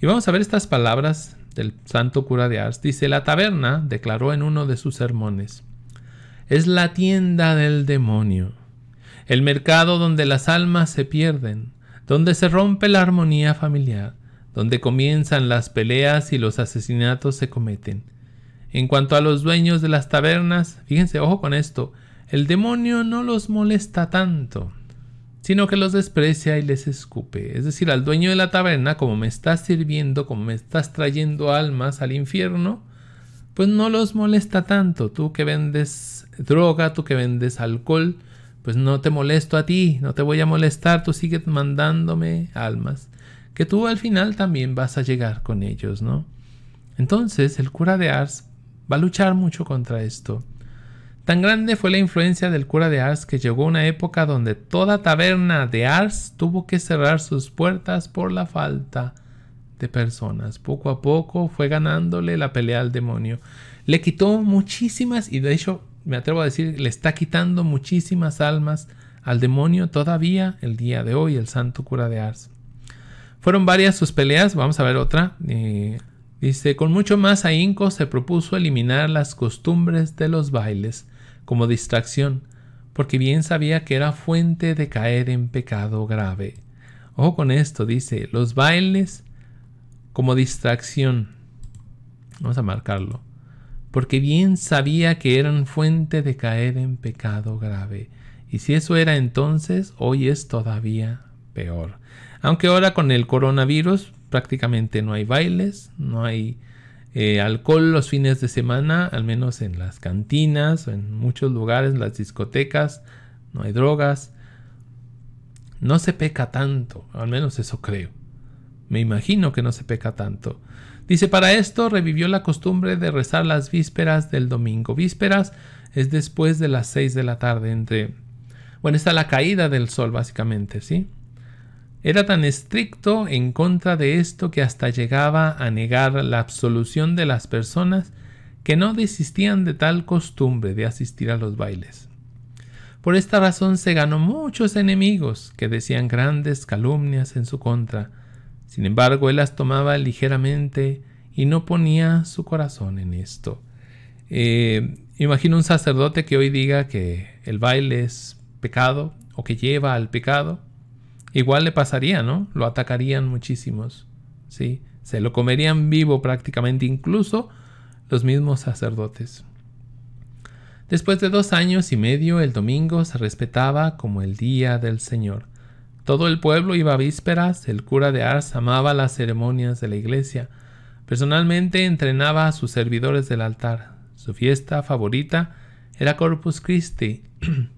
Y vamos a ver estas palabras del santo cura de Ars. Dice, la taberna, declaró en uno de sus sermones, es la tienda del demonio, el mercado donde las almas se pierden, donde se rompe la armonía familiar, donde comienzan las peleas y los asesinatos se cometen. En cuanto a los dueños de las tabernas, fíjense, ojo con esto, el demonio no los molesta tanto sino que los desprecia y les escupe. Es decir, al dueño de la taberna, como me estás sirviendo, como me estás trayendo almas al infierno, pues no los molesta tanto. Tú que vendes droga, tú que vendes alcohol, pues no te molesto a ti, no te voy a molestar, tú sigues mandándome almas, que tú al final también vas a llegar con ellos, ¿no? Entonces el cura de Ars va a luchar mucho contra esto. Tan grande fue la influencia del cura de Ars que llegó una época donde toda taberna de Ars tuvo que cerrar sus puertas por la falta de personas. Poco a poco fue ganándole la pelea al demonio. Le quitó muchísimas, y de hecho me atrevo a decir, le está quitando muchísimas almas al demonio todavía el día de hoy, el santo cura de Ars. Fueron varias sus peleas, vamos a ver otra. Eh, dice, con mucho más ahínco se propuso eliminar las costumbres de los bailes como distracción, porque bien sabía que era fuente de caer en pecado grave. Ojo con esto, dice, los bailes como distracción. Vamos a marcarlo. Porque bien sabía que eran fuente de caer en pecado grave. Y si eso era entonces, hoy es todavía peor. Aunque ahora con el coronavirus prácticamente no hay bailes, no hay eh, alcohol los fines de semana, al menos en las cantinas, en muchos lugares, las discotecas, no hay drogas. No se peca tanto, al menos eso creo. Me imagino que no se peca tanto. Dice, para esto revivió la costumbre de rezar las vísperas del domingo. Vísperas es después de las 6 de la tarde, entre... Bueno, está la caída del sol, básicamente, ¿sí? Era tan estricto en contra de esto que hasta llegaba a negar la absolución de las personas que no desistían de tal costumbre de asistir a los bailes. Por esta razón se ganó muchos enemigos que decían grandes calumnias en su contra. Sin embargo, él las tomaba ligeramente y no ponía su corazón en esto. Eh, imagino un sacerdote que hoy diga que el baile es pecado o que lleva al pecado igual le pasaría, ¿no? Lo atacarían muchísimos, ¿sí? Se lo comerían vivo prácticamente, incluso los mismos sacerdotes. Después de dos años y medio, el domingo se respetaba como el día del Señor. Todo el pueblo iba a vísperas, el cura de Ars amaba las ceremonias de la iglesia. Personalmente entrenaba a sus servidores del altar. Su fiesta favorita era Corpus Christi,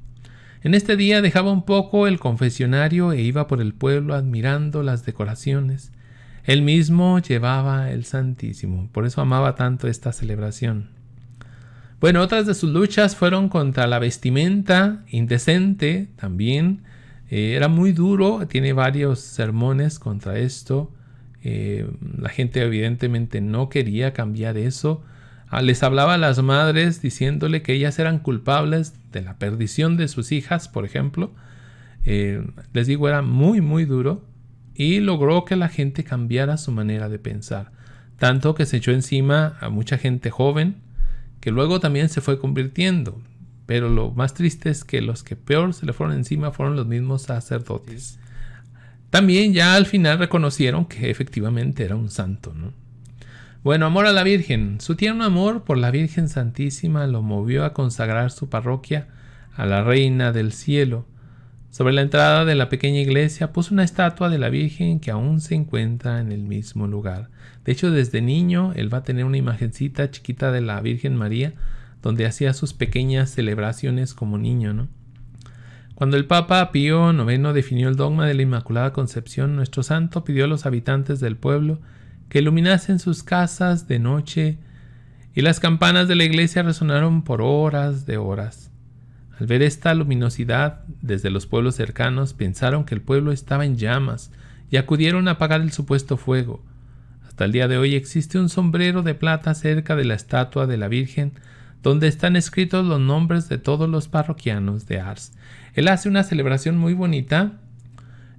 En este día dejaba un poco el confesionario e iba por el pueblo admirando las decoraciones. Él mismo llevaba el Santísimo, por eso amaba tanto esta celebración. Bueno, otras de sus luchas fueron contra la vestimenta indecente también. Eh, era muy duro, tiene varios sermones contra esto. Eh, la gente evidentemente no quería cambiar eso. Ah, les hablaba a las madres diciéndole que ellas eran culpables de la perdición de sus hijas, por ejemplo. Eh, les digo, era muy, muy duro y logró que la gente cambiara su manera de pensar. Tanto que se echó encima a mucha gente joven, que luego también se fue convirtiendo. Pero lo más triste es que los que peor se le fueron encima fueron los mismos sacerdotes. También ya al final reconocieron que efectivamente era un santo, ¿no? Bueno, amor a la Virgen. Su tierno amor por la Virgen Santísima lo movió a consagrar su parroquia a la Reina del Cielo. Sobre la entrada de la pequeña iglesia puso una estatua de la Virgen que aún se encuentra en el mismo lugar. De hecho, desde niño él va a tener una imagencita chiquita de la Virgen María, donde hacía sus pequeñas celebraciones como niño, ¿no? Cuando el Papa Pío IX definió el dogma de la Inmaculada Concepción, nuestro santo pidió a los habitantes del pueblo que iluminasen sus casas de noche, y las campanas de la iglesia resonaron por horas de horas. Al ver esta luminosidad desde los pueblos cercanos, pensaron que el pueblo estaba en llamas y acudieron a apagar el supuesto fuego. Hasta el día de hoy existe un sombrero de plata cerca de la estatua de la Virgen, donde están escritos los nombres de todos los parroquianos de Ars. Él hace una celebración muy bonita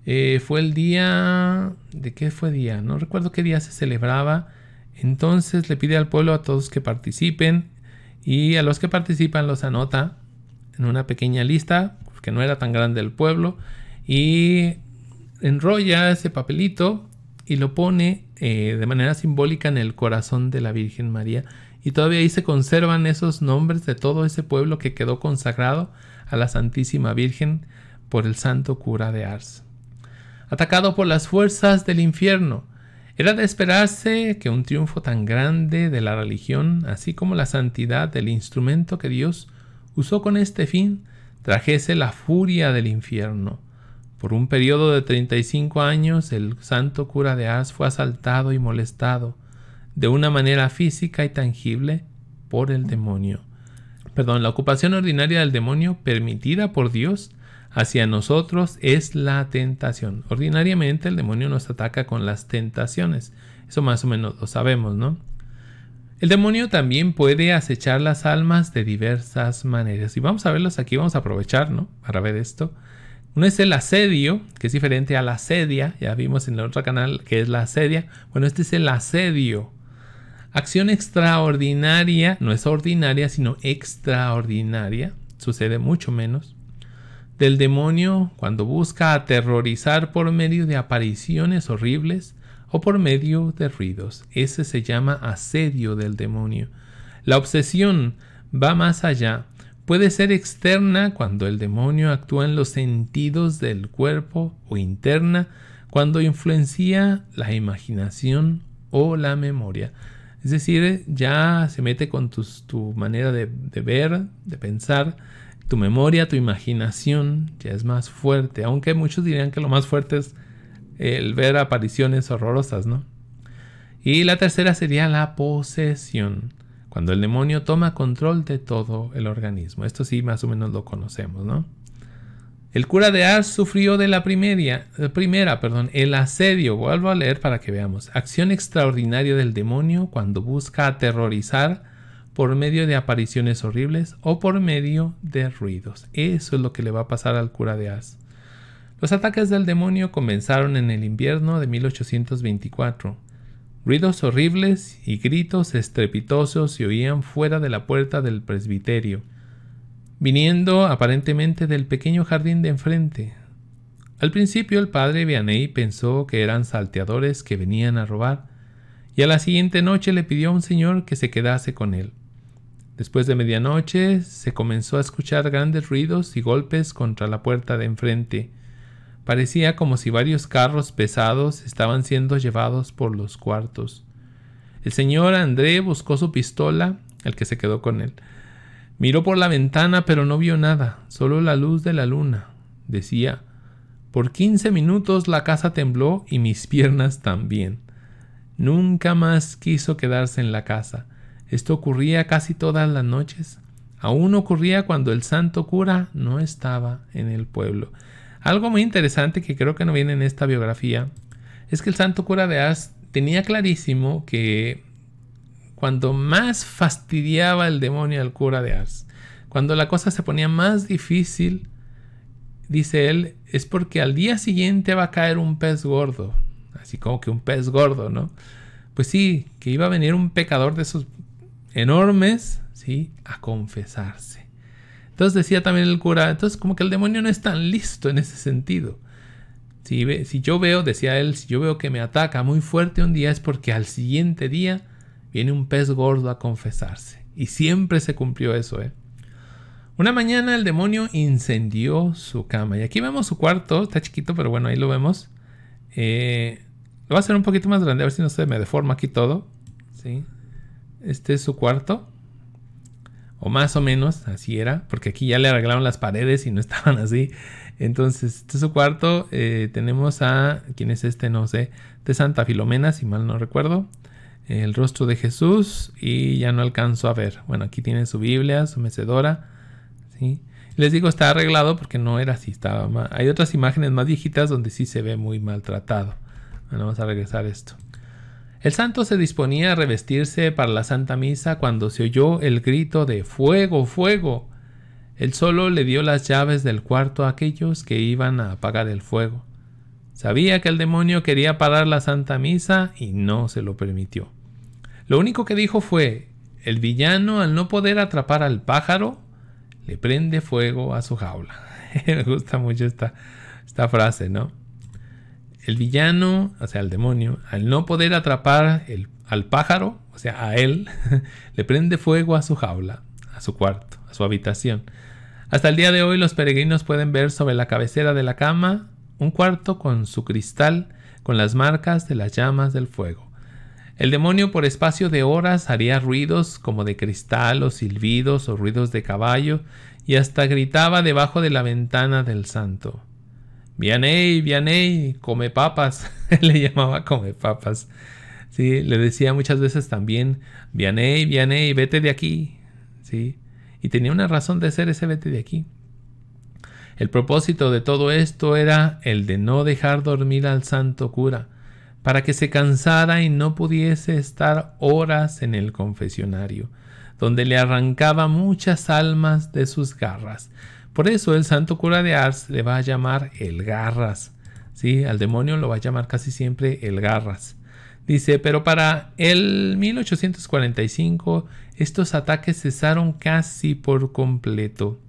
eh, fue el día... ¿De qué fue día? No recuerdo qué día se celebraba. Entonces le pide al pueblo a todos que participen y a los que participan los anota en una pequeña lista, que no era tan grande el pueblo, y enrolla ese papelito y lo pone eh, de manera simbólica en el corazón de la Virgen María. Y todavía ahí se conservan esos nombres de todo ese pueblo que quedó consagrado a la Santísima Virgen por el santo cura de Ars atacado por las fuerzas del infierno. Era de esperarse que un triunfo tan grande de la religión, así como la santidad del instrumento que Dios usó con este fin, trajese la furia del infierno. Por un periodo de 35 años el santo cura de as fue asaltado y molestado de una manera física y tangible por el demonio. Perdón, la ocupación ordinaria del demonio permitida por Dios hacia nosotros es la tentación. Ordinariamente el demonio nos ataca con las tentaciones. Eso más o menos lo sabemos, ¿no? El demonio también puede acechar las almas de diversas maneras. Y vamos a verlos aquí, vamos a aprovechar, ¿no? Para ver esto. Uno es el asedio, que es diferente a la sedia Ya vimos en el otro canal que es la asedia. Bueno, este es el asedio. Acción extraordinaria, no es ordinaria, sino extraordinaria. Sucede mucho menos del demonio cuando busca aterrorizar por medio de apariciones horribles o por medio de ruidos. Ese se llama asedio del demonio. La obsesión va más allá. Puede ser externa cuando el demonio actúa en los sentidos del cuerpo o interna cuando influencia la imaginación o la memoria. Es decir, ya se mete con tu manera de, de ver, de pensar tu memoria, tu imaginación ya es más fuerte, aunque muchos dirían que lo más fuerte es el ver apariciones horrorosas, ¿no? Y la tercera sería la posesión, cuando el demonio toma control de todo el organismo. Esto sí, más o menos lo conocemos, ¿no? El cura de Ars sufrió de la primera, eh, primera perdón, el asedio, vuelvo a leer para que veamos, acción extraordinaria del demonio cuando busca aterrorizar por medio de apariciones horribles o por medio de ruidos. Eso es lo que le va a pasar al cura de As. Los ataques del demonio comenzaron en el invierno de 1824. Ruidos horribles y gritos estrepitosos se oían fuera de la puerta del presbiterio, viniendo aparentemente del pequeño jardín de enfrente. Al principio el padre Vianney pensó que eran salteadores que venían a robar, y a la siguiente noche le pidió a un señor que se quedase con él. Después de medianoche se comenzó a escuchar grandes ruidos y golpes contra la puerta de enfrente. Parecía como si varios carros pesados estaban siendo llevados por los cuartos. El señor André buscó su pistola, el que se quedó con él. Miró por la ventana, pero no vio nada, solo la luz de la luna. Decía, por quince minutos la casa tembló y mis piernas también. Nunca más quiso quedarse en la casa. Esto ocurría casi todas las noches. Aún ocurría cuando el santo cura no estaba en el pueblo. Algo muy interesante que creo que no viene en esta biografía es que el santo cura de Ars tenía clarísimo que cuando más fastidiaba el demonio al cura de Ars, cuando la cosa se ponía más difícil, dice él, es porque al día siguiente va a caer un pez gordo, así como que un pez gordo, ¿no? Pues sí, que iba a venir un pecador de esos enormes, ¿sí? A confesarse. Entonces decía también el cura, entonces como que el demonio no es tan listo en ese sentido. Si, si yo veo, decía él, si yo veo que me ataca muy fuerte un día es porque al siguiente día viene un pez gordo a confesarse. Y siempre se cumplió eso, ¿eh? Una mañana el demonio incendió su cama. Y aquí vemos su cuarto. Está chiquito, pero bueno, ahí lo vemos. Eh, lo voy a hacer un poquito más grande, a ver si no se me deforma aquí todo. ¿sí? este es su cuarto. O más o menos, así era, porque aquí ya le arreglaron las paredes y no estaban así. Entonces, este es su cuarto. Eh, tenemos a, ¿quién es este? No sé, de Santa Filomena, si mal no recuerdo. El rostro de Jesús y ya no alcanzo a ver. Bueno, aquí tiene su Biblia, su mecedora. ¿sí? Les digo, está arreglado porque no era así. Estaba Hay otras imágenes más viejitas donde sí se ve muy maltratado. Bueno, vamos a regresar esto. El santo se disponía a revestirse para la Santa Misa cuando se oyó el grito de Fuego, fuego. Él solo le dio las llaves del cuarto a aquellos que iban a apagar el fuego. Sabía que el demonio quería parar la Santa Misa y no se lo permitió. Lo único que dijo fue, el villano al no poder atrapar al pájaro, le prende fuego a su jaula. Me gusta mucho esta, esta frase, ¿no? el villano, o sea, el demonio, al no poder atrapar el, al pájaro, o sea, a él, le prende fuego a su jaula, a su cuarto, a su habitación. Hasta el día de hoy los peregrinos pueden ver sobre la cabecera de la cama un cuarto con su cristal, con las marcas de las llamas del fuego. El demonio por espacio de horas haría ruidos como de cristal o silbidos o ruidos de caballo y hasta gritaba debajo de la ventana del santo. Vianey, Vianey, come papas. le llamaba come papas. ¿sí? Le decía muchas veces también, Vianey, Vianey, vete de aquí. ¿sí? Y tenía una razón de ser ese vete de aquí. El propósito de todo esto era el de no dejar dormir al santo cura, para que se cansara y no pudiese estar horas en el confesionario, donde le arrancaba muchas almas de sus garras. Por eso el santo cura de Ars le va a llamar el garras. ¿sí? Al demonio lo va a llamar casi siempre el garras. Dice, pero para el 1845 estos ataques cesaron casi por completo.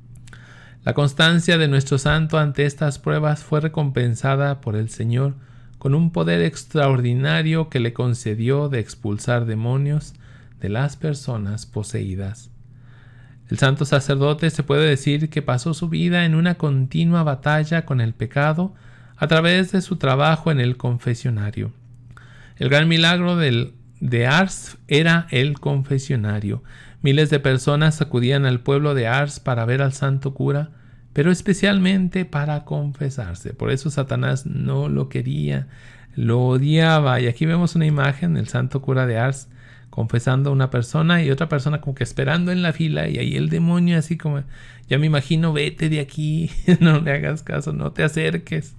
La constancia de nuestro santo ante estas pruebas fue recompensada por el Señor con un poder extraordinario que le concedió de expulsar demonios de las personas poseídas. El santo sacerdote se puede decir que pasó su vida en una continua batalla con el pecado a través de su trabajo en el confesionario. El gran milagro del, de Ars era el confesionario. Miles de personas acudían al pueblo de Ars para ver al santo cura, pero especialmente para confesarse. Por eso Satanás no lo quería, lo odiaba. Y aquí vemos una imagen del santo cura de Ars confesando a una persona y otra persona como que esperando en la fila y ahí el demonio así como, ya me imagino, vete de aquí, no le hagas caso, no te acerques.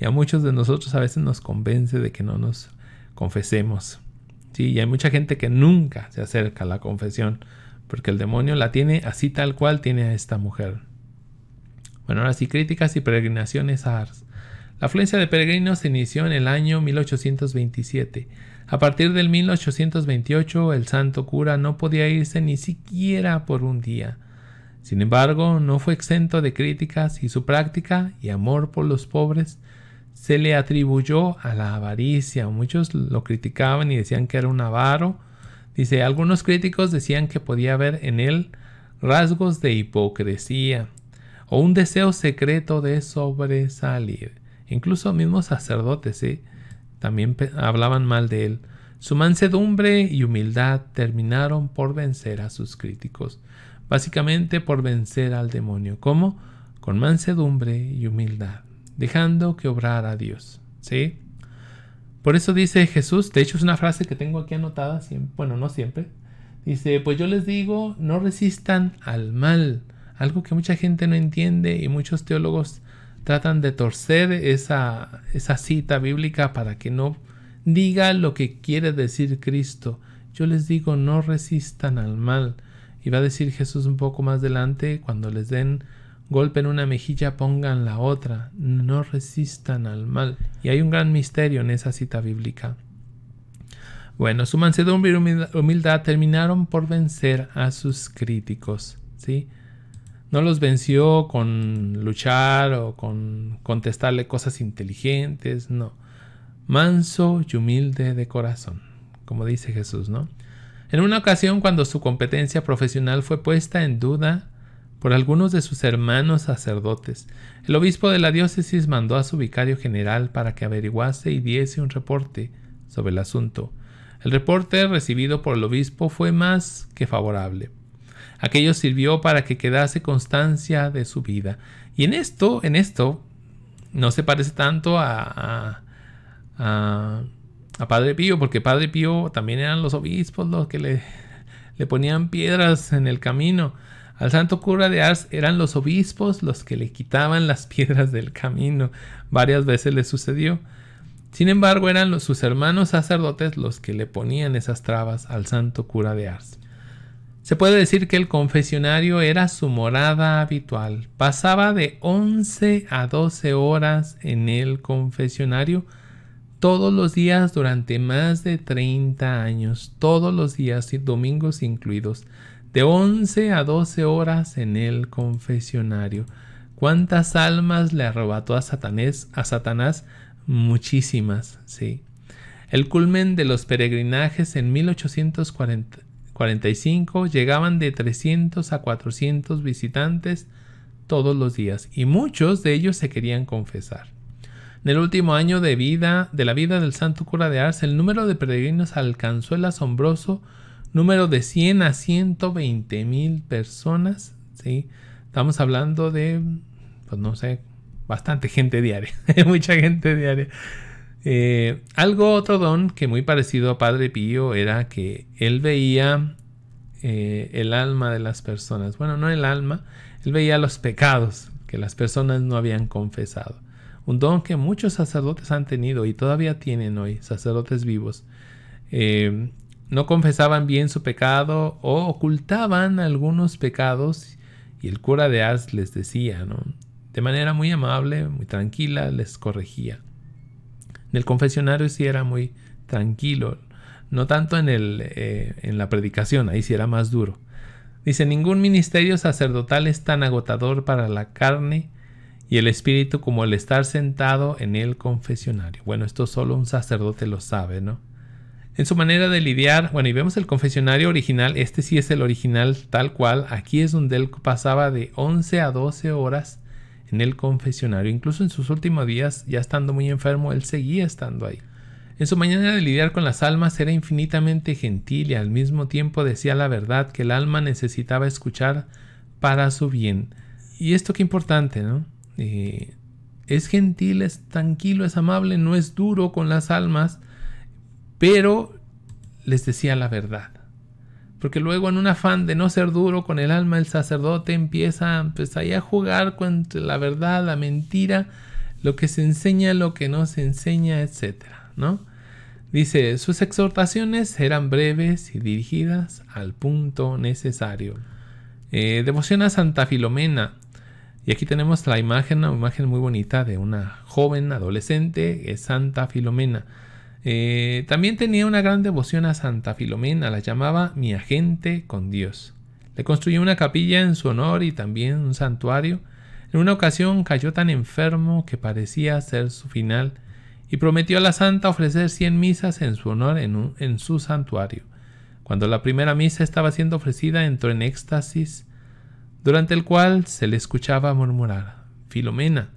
Y a muchos de nosotros a veces nos convence de que no nos confesemos. Sí, y hay mucha gente que nunca se acerca a la confesión, porque el demonio la tiene así tal cual tiene a esta mujer. Bueno, ahora sí, críticas y peregrinaciones a Ars. La afluencia de peregrinos se inició en el año 1827 a partir del 1828 el santo cura no podía irse ni siquiera por un día. Sin embargo, no fue exento de críticas y su práctica y amor por los pobres se le atribuyó a la avaricia. Muchos lo criticaban y decían que era un avaro. Dice, algunos críticos decían que podía haber en él rasgos de hipocresía o un deseo secreto de sobresalir. Incluso mismos sacerdotes, ¿sí? También hablaban mal de él. Su mansedumbre y humildad terminaron por vencer a sus críticos, básicamente por vencer al demonio. ¿Cómo? Con mansedumbre y humildad, dejando que obrara a Dios. ¿Sí? Por eso dice Jesús, de hecho es una frase que tengo aquí anotada, siempre, bueno, no siempre. Dice, pues yo les digo, no resistan al mal, algo que mucha gente no entiende y muchos teólogos tratan de torcer esa, cita bíblica para que no diga lo que quiere decir Cristo. Yo les digo, no resistan al mal. Y va a decir Jesús un poco más adelante, cuando les den golpe en una mejilla, pongan la otra. No resistan al mal. Y hay un gran misterio en esa cita bíblica. Bueno, su mansedumbre y humildad terminaron por vencer a sus críticos. ¿sí? no los venció con luchar o con contestarle cosas inteligentes, no. Manso y humilde de corazón, como dice Jesús, ¿no? En una ocasión cuando su competencia profesional fue puesta en duda por algunos de sus hermanos sacerdotes, el obispo de la diócesis mandó a su vicario general para que averiguase y diese un reporte sobre el asunto. El reporte recibido por el obispo fue más que favorable Aquello sirvió para que quedase constancia de su vida. Y en esto, en esto, no se parece tanto a, a, Padre Pío, porque Padre Pío también eran los obispos los que le, ponían piedras en el camino. Al santo cura de Ars eran los obispos los que le quitaban las piedras del camino. Varias veces le sucedió. Sin embargo, eran sus hermanos sacerdotes los que le ponían esas trabas al santo cura de Ars. Se puede decir que el confesionario era su morada habitual. Pasaba de 11 a 12 horas en el confesionario todos los días durante más de 30 años, todos los días y domingos incluidos, de 11 a 12 horas en el confesionario. ¿Cuántas almas le arrebató a Satanás? A Satanás muchísimas, sí. El culmen de los peregrinajes en 1840 45 llegaban de 300 a 400 visitantes todos los días y muchos de ellos se querían confesar. En el último año de vida de la vida del santo cura de Ars, el número de peregrinos alcanzó el asombroso número de 100 a 120 mil personas. ¿sí? Estamos hablando de, pues no sé, bastante gente diaria, mucha gente diaria. Eh, algo otro don que muy parecido a Padre Pío era que él veía eh, el alma de las personas. Bueno, no el alma, él veía los pecados que las personas no habían confesado. Un don que muchos sacerdotes han tenido y todavía tienen hoy, sacerdotes vivos. Eh, no confesaban bien su pecado o ocultaban algunos pecados y el cura de Ars les decía, ¿no? De manera muy amable, muy tranquila, les corregía. En el confesionario sí era muy tranquilo, no tanto en, el, eh, en la predicación, ahí sí era más duro. Dice, ningún ministerio sacerdotal es tan agotador para la carne y el espíritu como el estar sentado en el confesionario. Bueno, esto solo un sacerdote lo sabe, ¿no? En su manera de lidiar, bueno, y vemos el confesionario original, este sí es el original tal cual, aquí es donde él pasaba de 11 a 12 horas en el confesionario. Incluso en sus últimos días, ya estando muy enfermo, él seguía estando ahí. En su mañana de lidiar con las almas era infinitamente gentil y al mismo tiempo decía la verdad que el alma necesitaba escuchar para su bien. Y esto qué importante, ¿no? Eh, es gentil, es tranquilo, es amable, no es duro con las almas, pero les decía la verdad. Porque luego en un afán de no ser duro con el alma, el sacerdote empieza pues, ahí a jugar con la verdad, la mentira, lo que se enseña, lo que no se enseña, etc. ¿no? Dice, sus exhortaciones eran breves y dirigidas al punto necesario. Eh, devoción a Santa Filomena. Y aquí tenemos la imagen, una imagen muy bonita de una joven adolescente, que es Santa Filomena. Eh, también tenía una gran devoción a Santa Filomena, la llamaba mi agente con Dios. Le construyó una capilla en su honor y también un santuario. En una ocasión cayó tan enfermo que parecía ser su final y prometió a la santa ofrecer 100 misas en su honor en, en su santuario. Cuando la primera misa estaba siendo ofrecida entró en éxtasis, durante el cual se le escuchaba murmurar Filomena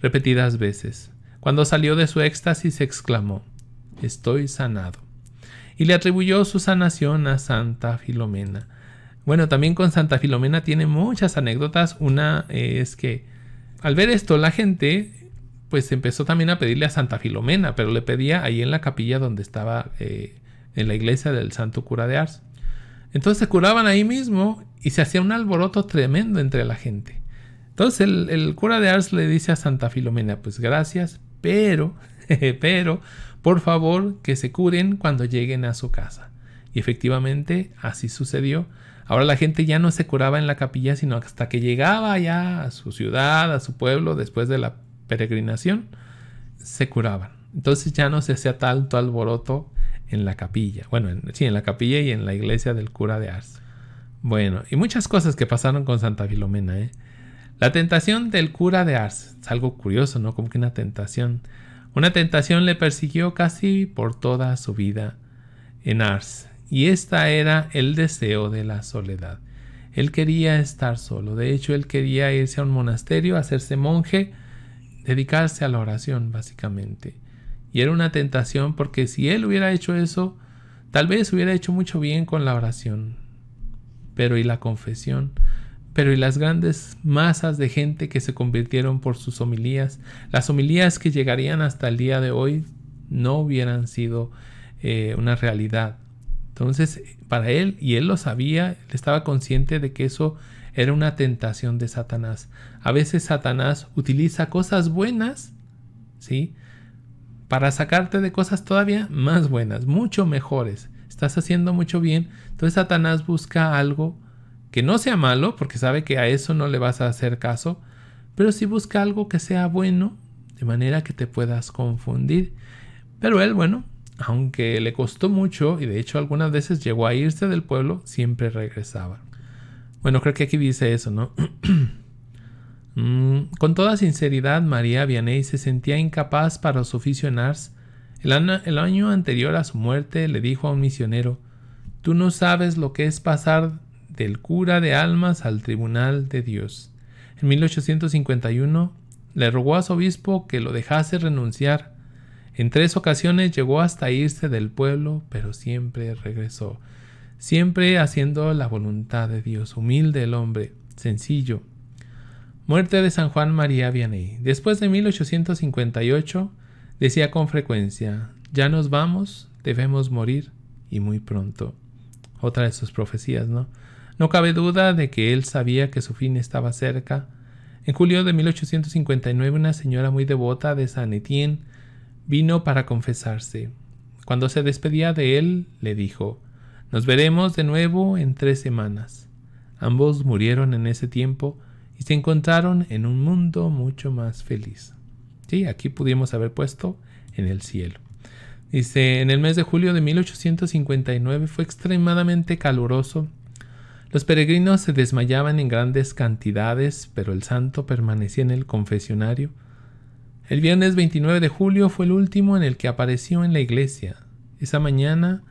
repetidas veces. Cuando salió de su éxtasis exclamó estoy sanado. Y le atribuyó su sanación a Santa Filomena. Bueno, también con Santa Filomena tiene muchas anécdotas. Una es que al ver esto la gente pues empezó también a pedirle a Santa Filomena, pero le pedía ahí en la capilla donde estaba eh, en la iglesia del Santo Cura de Ars. Entonces se curaban ahí mismo y se hacía un alboroto tremendo entre la gente. Entonces el, el, cura de Ars le dice a Santa Filomena, pues gracias, pero, pero por favor, que se curen cuando lleguen a su casa. Y efectivamente así sucedió. Ahora la gente ya no se curaba en la capilla, sino hasta que llegaba ya a su ciudad, a su pueblo, después de la peregrinación, se curaban. Entonces ya no se hacía tanto alboroto en la capilla. Bueno, sí, en la capilla y en la iglesia del cura de Ars. Bueno, y muchas cosas que pasaron con Santa Filomena. ¿eh? La tentación del cura de Ars. Es algo curioso, ¿no? Como que una tentación. Una tentación le persiguió casi por toda su vida en Ars, y esta era el deseo de la soledad. Él quería estar solo, de hecho él quería irse a un monasterio, hacerse monje, dedicarse a la oración básicamente. Y era una tentación porque si él hubiera hecho eso, tal vez hubiera hecho mucho bien con la oración. Pero ¿y la confesión? pero y las grandes masas de gente que se convirtieron por sus homilías, las homilías que llegarían hasta el día de hoy no hubieran sido eh, una realidad. Entonces, para él, y él lo sabía, él estaba consciente de que eso era una tentación de Satanás. A veces Satanás utiliza cosas buenas, ¿sí? Para sacarte de cosas todavía más buenas, mucho mejores. Estás haciendo mucho bien. Entonces Satanás busca algo que no sea malo, porque sabe que a eso no le vas a hacer caso, pero si busca algo que sea bueno, de manera que te puedas confundir. Pero él, bueno, aunque le costó mucho y de hecho algunas veces llegó a irse del pueblo, siempre regresaba. Bueno, creo que aquí dice eso, ¿no? Mm, con toda sinceridad, María vianey se sentía incapaz para su el año anterior a su muerte le dijo a un misionero, Tú no sabes lo que es pasar del cura de almas al tribunal de Dios. En 1851 le rogó a su obispo que lo dejase renunciar. En tres ocasiones llegó hasta irse del pueblo, pero siempre regresó, siempre haciendo la voluntad de Dios, humilde el hombre, sencillo. Muerte de San Juan María Vianney. Después de 1858 decía con frecuencia, ya nos vamos, debemos morir y muy pronto. Otra de sus profecías, ¿no? No cabe duda de que él sabía que su fin estaba cerca. En julio de 1859 una señora muy devota de San Etienne vino para confesarse. Cuando se despedía de él, le dijo Nos veremos de nuevo en tres semanas. Ambos murieron en ese tiempo y se encontraron en un mundo mucho más feliz. Sí, aquí pudimos haber puesto en el cielo. Dice, en el mes de julio de 1859 fue extremadamente caluroso los peregrinos se desmayaban en grandes cantidades, pero el santo permanecía en el confesionario. El viernes 29 de julio fue el último en el que apareció en la iglesia. Esa mañana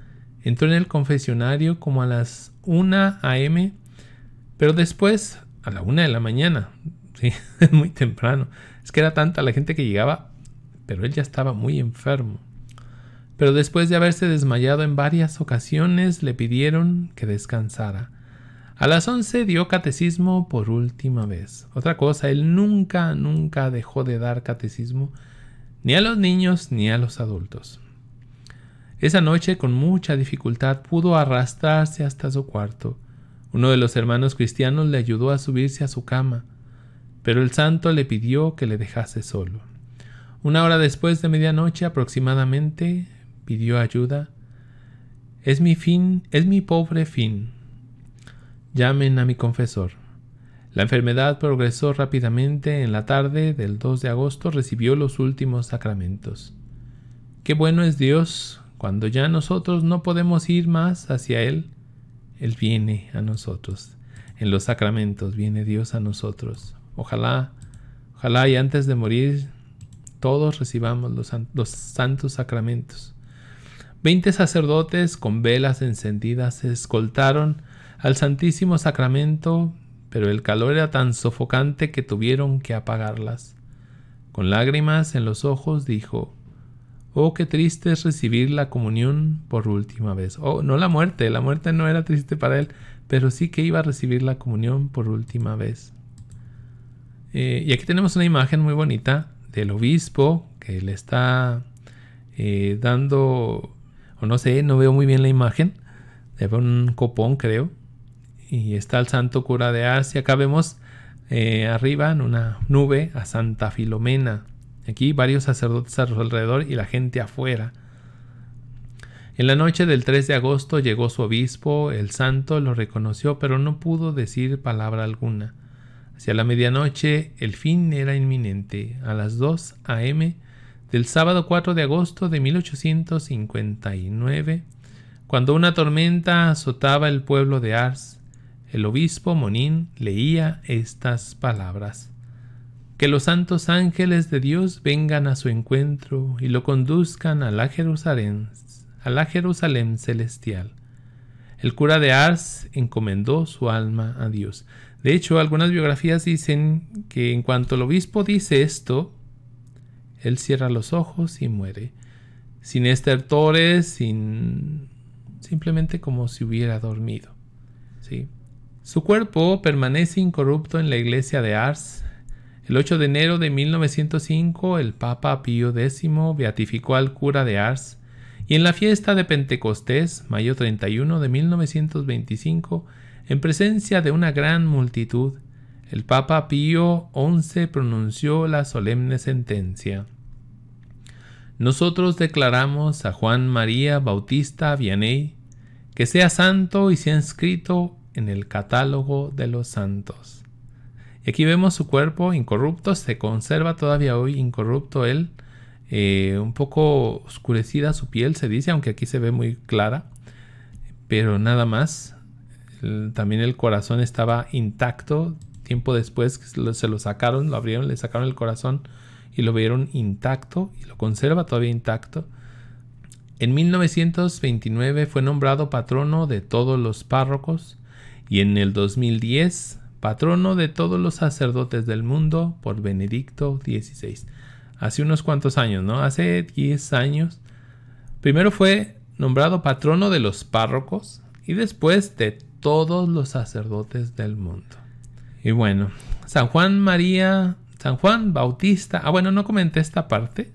entró en el confesionario como a las 1 a.m., pero después a la 1 de la mañana. Sí, muy temprano. Es que era tanta la gente que llegaba, pero él ya estaba muy enfermo. Pero después de haberse desmayado en varias ocasiones, le pidieron que descansara. A las 11 dio catecismo por última vez. Otra cosa, él nunca, nunca dejó de dar catecismo, ni a los niños ni a los adultos. Esa noche, con mucha dificultad, pudo arrastrarse hasta su cuarto. Uno de los hermanos cristianos le ayudó a subirse a su cama, pero el santo le pidió que le dejase solo. Una hora después de medianoche aproximadamente, pidió ayuda. Es mi fin, es mi pobre fin, Llamen a mi confesor. La enfermedad progresó rápidamente. En la tarde del 2 de agosto recibió los últimos sacramentos. Qué bueno es Dios. Cuando ya nosotros no podemos ir más hacia Él, Él viene a nosotros. En los sacramentos viene Dios a nosotros. Ojalá, ojalá y antes de morir todos recibamos los, los santos sacramentos. Veinte sacerdotes con velas encendidas se escoltaron al Santísimo Sacramento, pero el calor era tan sofocante que tuvieron que apagarlas. Con lágrimas en los ojos dijo, Oh, qué triste es recibir la comunión por última vez. Oh, no la muerte, la muerte no era triste para él, pero sí que iba a recibir la comunión por última vez. Eh, y aquí tenemos una imagen muy bonita del obispo que le está eh, dando, o no sé, no veo muy bien la imagen, de un copón creo, y está el santo cura de y Acá vemos eh, arriba en una nube a Santa Filomena. Aquí varios sacerdotes a su alrededor y la gente afuera. En la noche del 3 de agosto llegó su obispo, el santo lo reconoció, pero no pudo decir palabra alguna. Hacia la medianoche el fin era inminente. A las 2 a.m. del sábado 4 de agosto de 1859, cuando una tormenta azotaba el pueblo de Ars, el obispo Monín leía estas palabras. Que los santos ángeles de Dios vengan a su encuentro y lo conduzcan a la Jerusalén, a la Jerusalén celestial. El cura de Ars encomendó su alma a Dios. De hecho, algunas biografías dicen que en cuanto el obispo dice esto, él cierra los ojos y muere. Sin estertores, sin simplemente como si hubiera dormido. ¿sí? Su cuerpo permanece incorrupto en la iglesia de Ars. El 8 de enero de 1905 el Papa Pío X beatificó al cura de Ars y en la fiesta de Pentecostés, mayo 31 de 1925, en presencia de una gran multitud, el Papa Pío XI pronunció la solemne sentencia. Nosotros declaramos a Juan María Bautista Vianney que sea santo y sea inscrito en el catálogo de los santos. Y aquí vemos su cuerpo incorrupto, se conserva todavía hoy incorrupto él, eh, un poco oscurecida su piel se dice, aunque aquí se ve muy clara, pero nada más. también el corazón estaba intacto, tiempo después se lo sacaron, lo abrieron, le sacaron el corazón y lo vieron intacto y lo conserva todavía intacto. En 1929 fue nombrado patrono de todos los párrocos y en el 2010 patrono de todos los sacerdotes del mundo por Benedicto XVI. Hace unos cuantos años, ¿no? Hace 10 años. Primero fue nombrado patrono de los párrocos y después de todos los sacerdotes del mundo. Y bueno, San Juan María, San Juan Bautista. Ah, bueno, no comenté esta parte.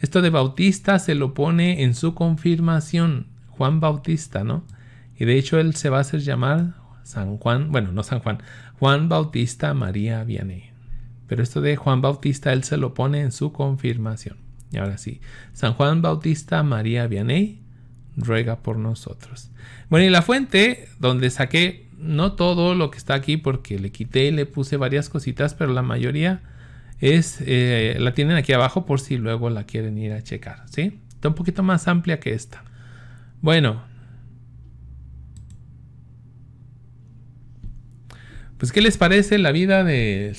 Esto de Bautista se lo pone en su confirmación, Juan Bautista, ¿no? Y de hecho él se va a hacer llamar San Juan, bueno, no San Juan, Juan Bautista María Vianney. Pero esto de Juan Bautista él se lo pone en su confirmación. Y ahora sí, San Juan Bautista María Vianney ruega por nosotros. Bueno, y la fuente donde saqué no todo lo que está aquí porque le quité y le puse varias cositas, pero la mayoría es eh, la tienen aquí abajo por si luego la quieren ir a checar, ¿sí? Está un poquito más amplia que esta. Bueno, Pues, ¿qué les parece la vida del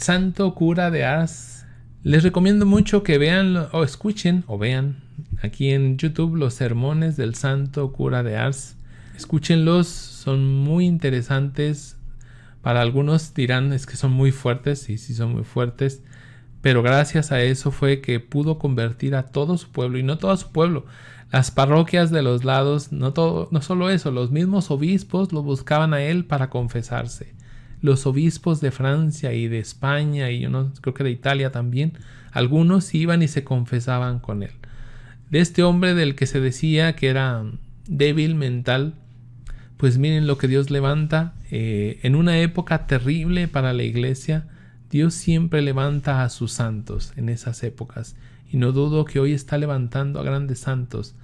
santo cura de Ars? Les recomiendo mucho que vean o escuchen o vean aquí en YouTube los sermones del santo cura de Ars. Escúchenlos, son muy interesantes. Para algunos dirán es que son muy fuertes, y sí son muy fuertes, pero gracias a eso fue que pudo convertir a todo su pueblo, y no todo su pueblo, las parroquias de los lados, no, todo, no solo eso, los mismos obispos lo buscaban a él para confesarse los obispos de Francia y de España y yo no, creo que de Italia también, algunos iban y se confesaban con él. De este hombre del que se decía que era débil mental, pues miren lo que Dios levanta. Eh, en una época terrible para la iglesia, Dios siempre levanta a sus santos en esas épocas. Y no dudo que hoy está levantando a grandes santos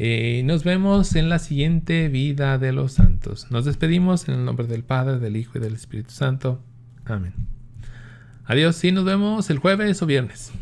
eh, nos vemos en la siguiente vida de los santos. Nos despedimos en el nombre del Padre, del Hijo y del Espíritu Santo. Amén. Adiós y nos vemos el jueves o viernes.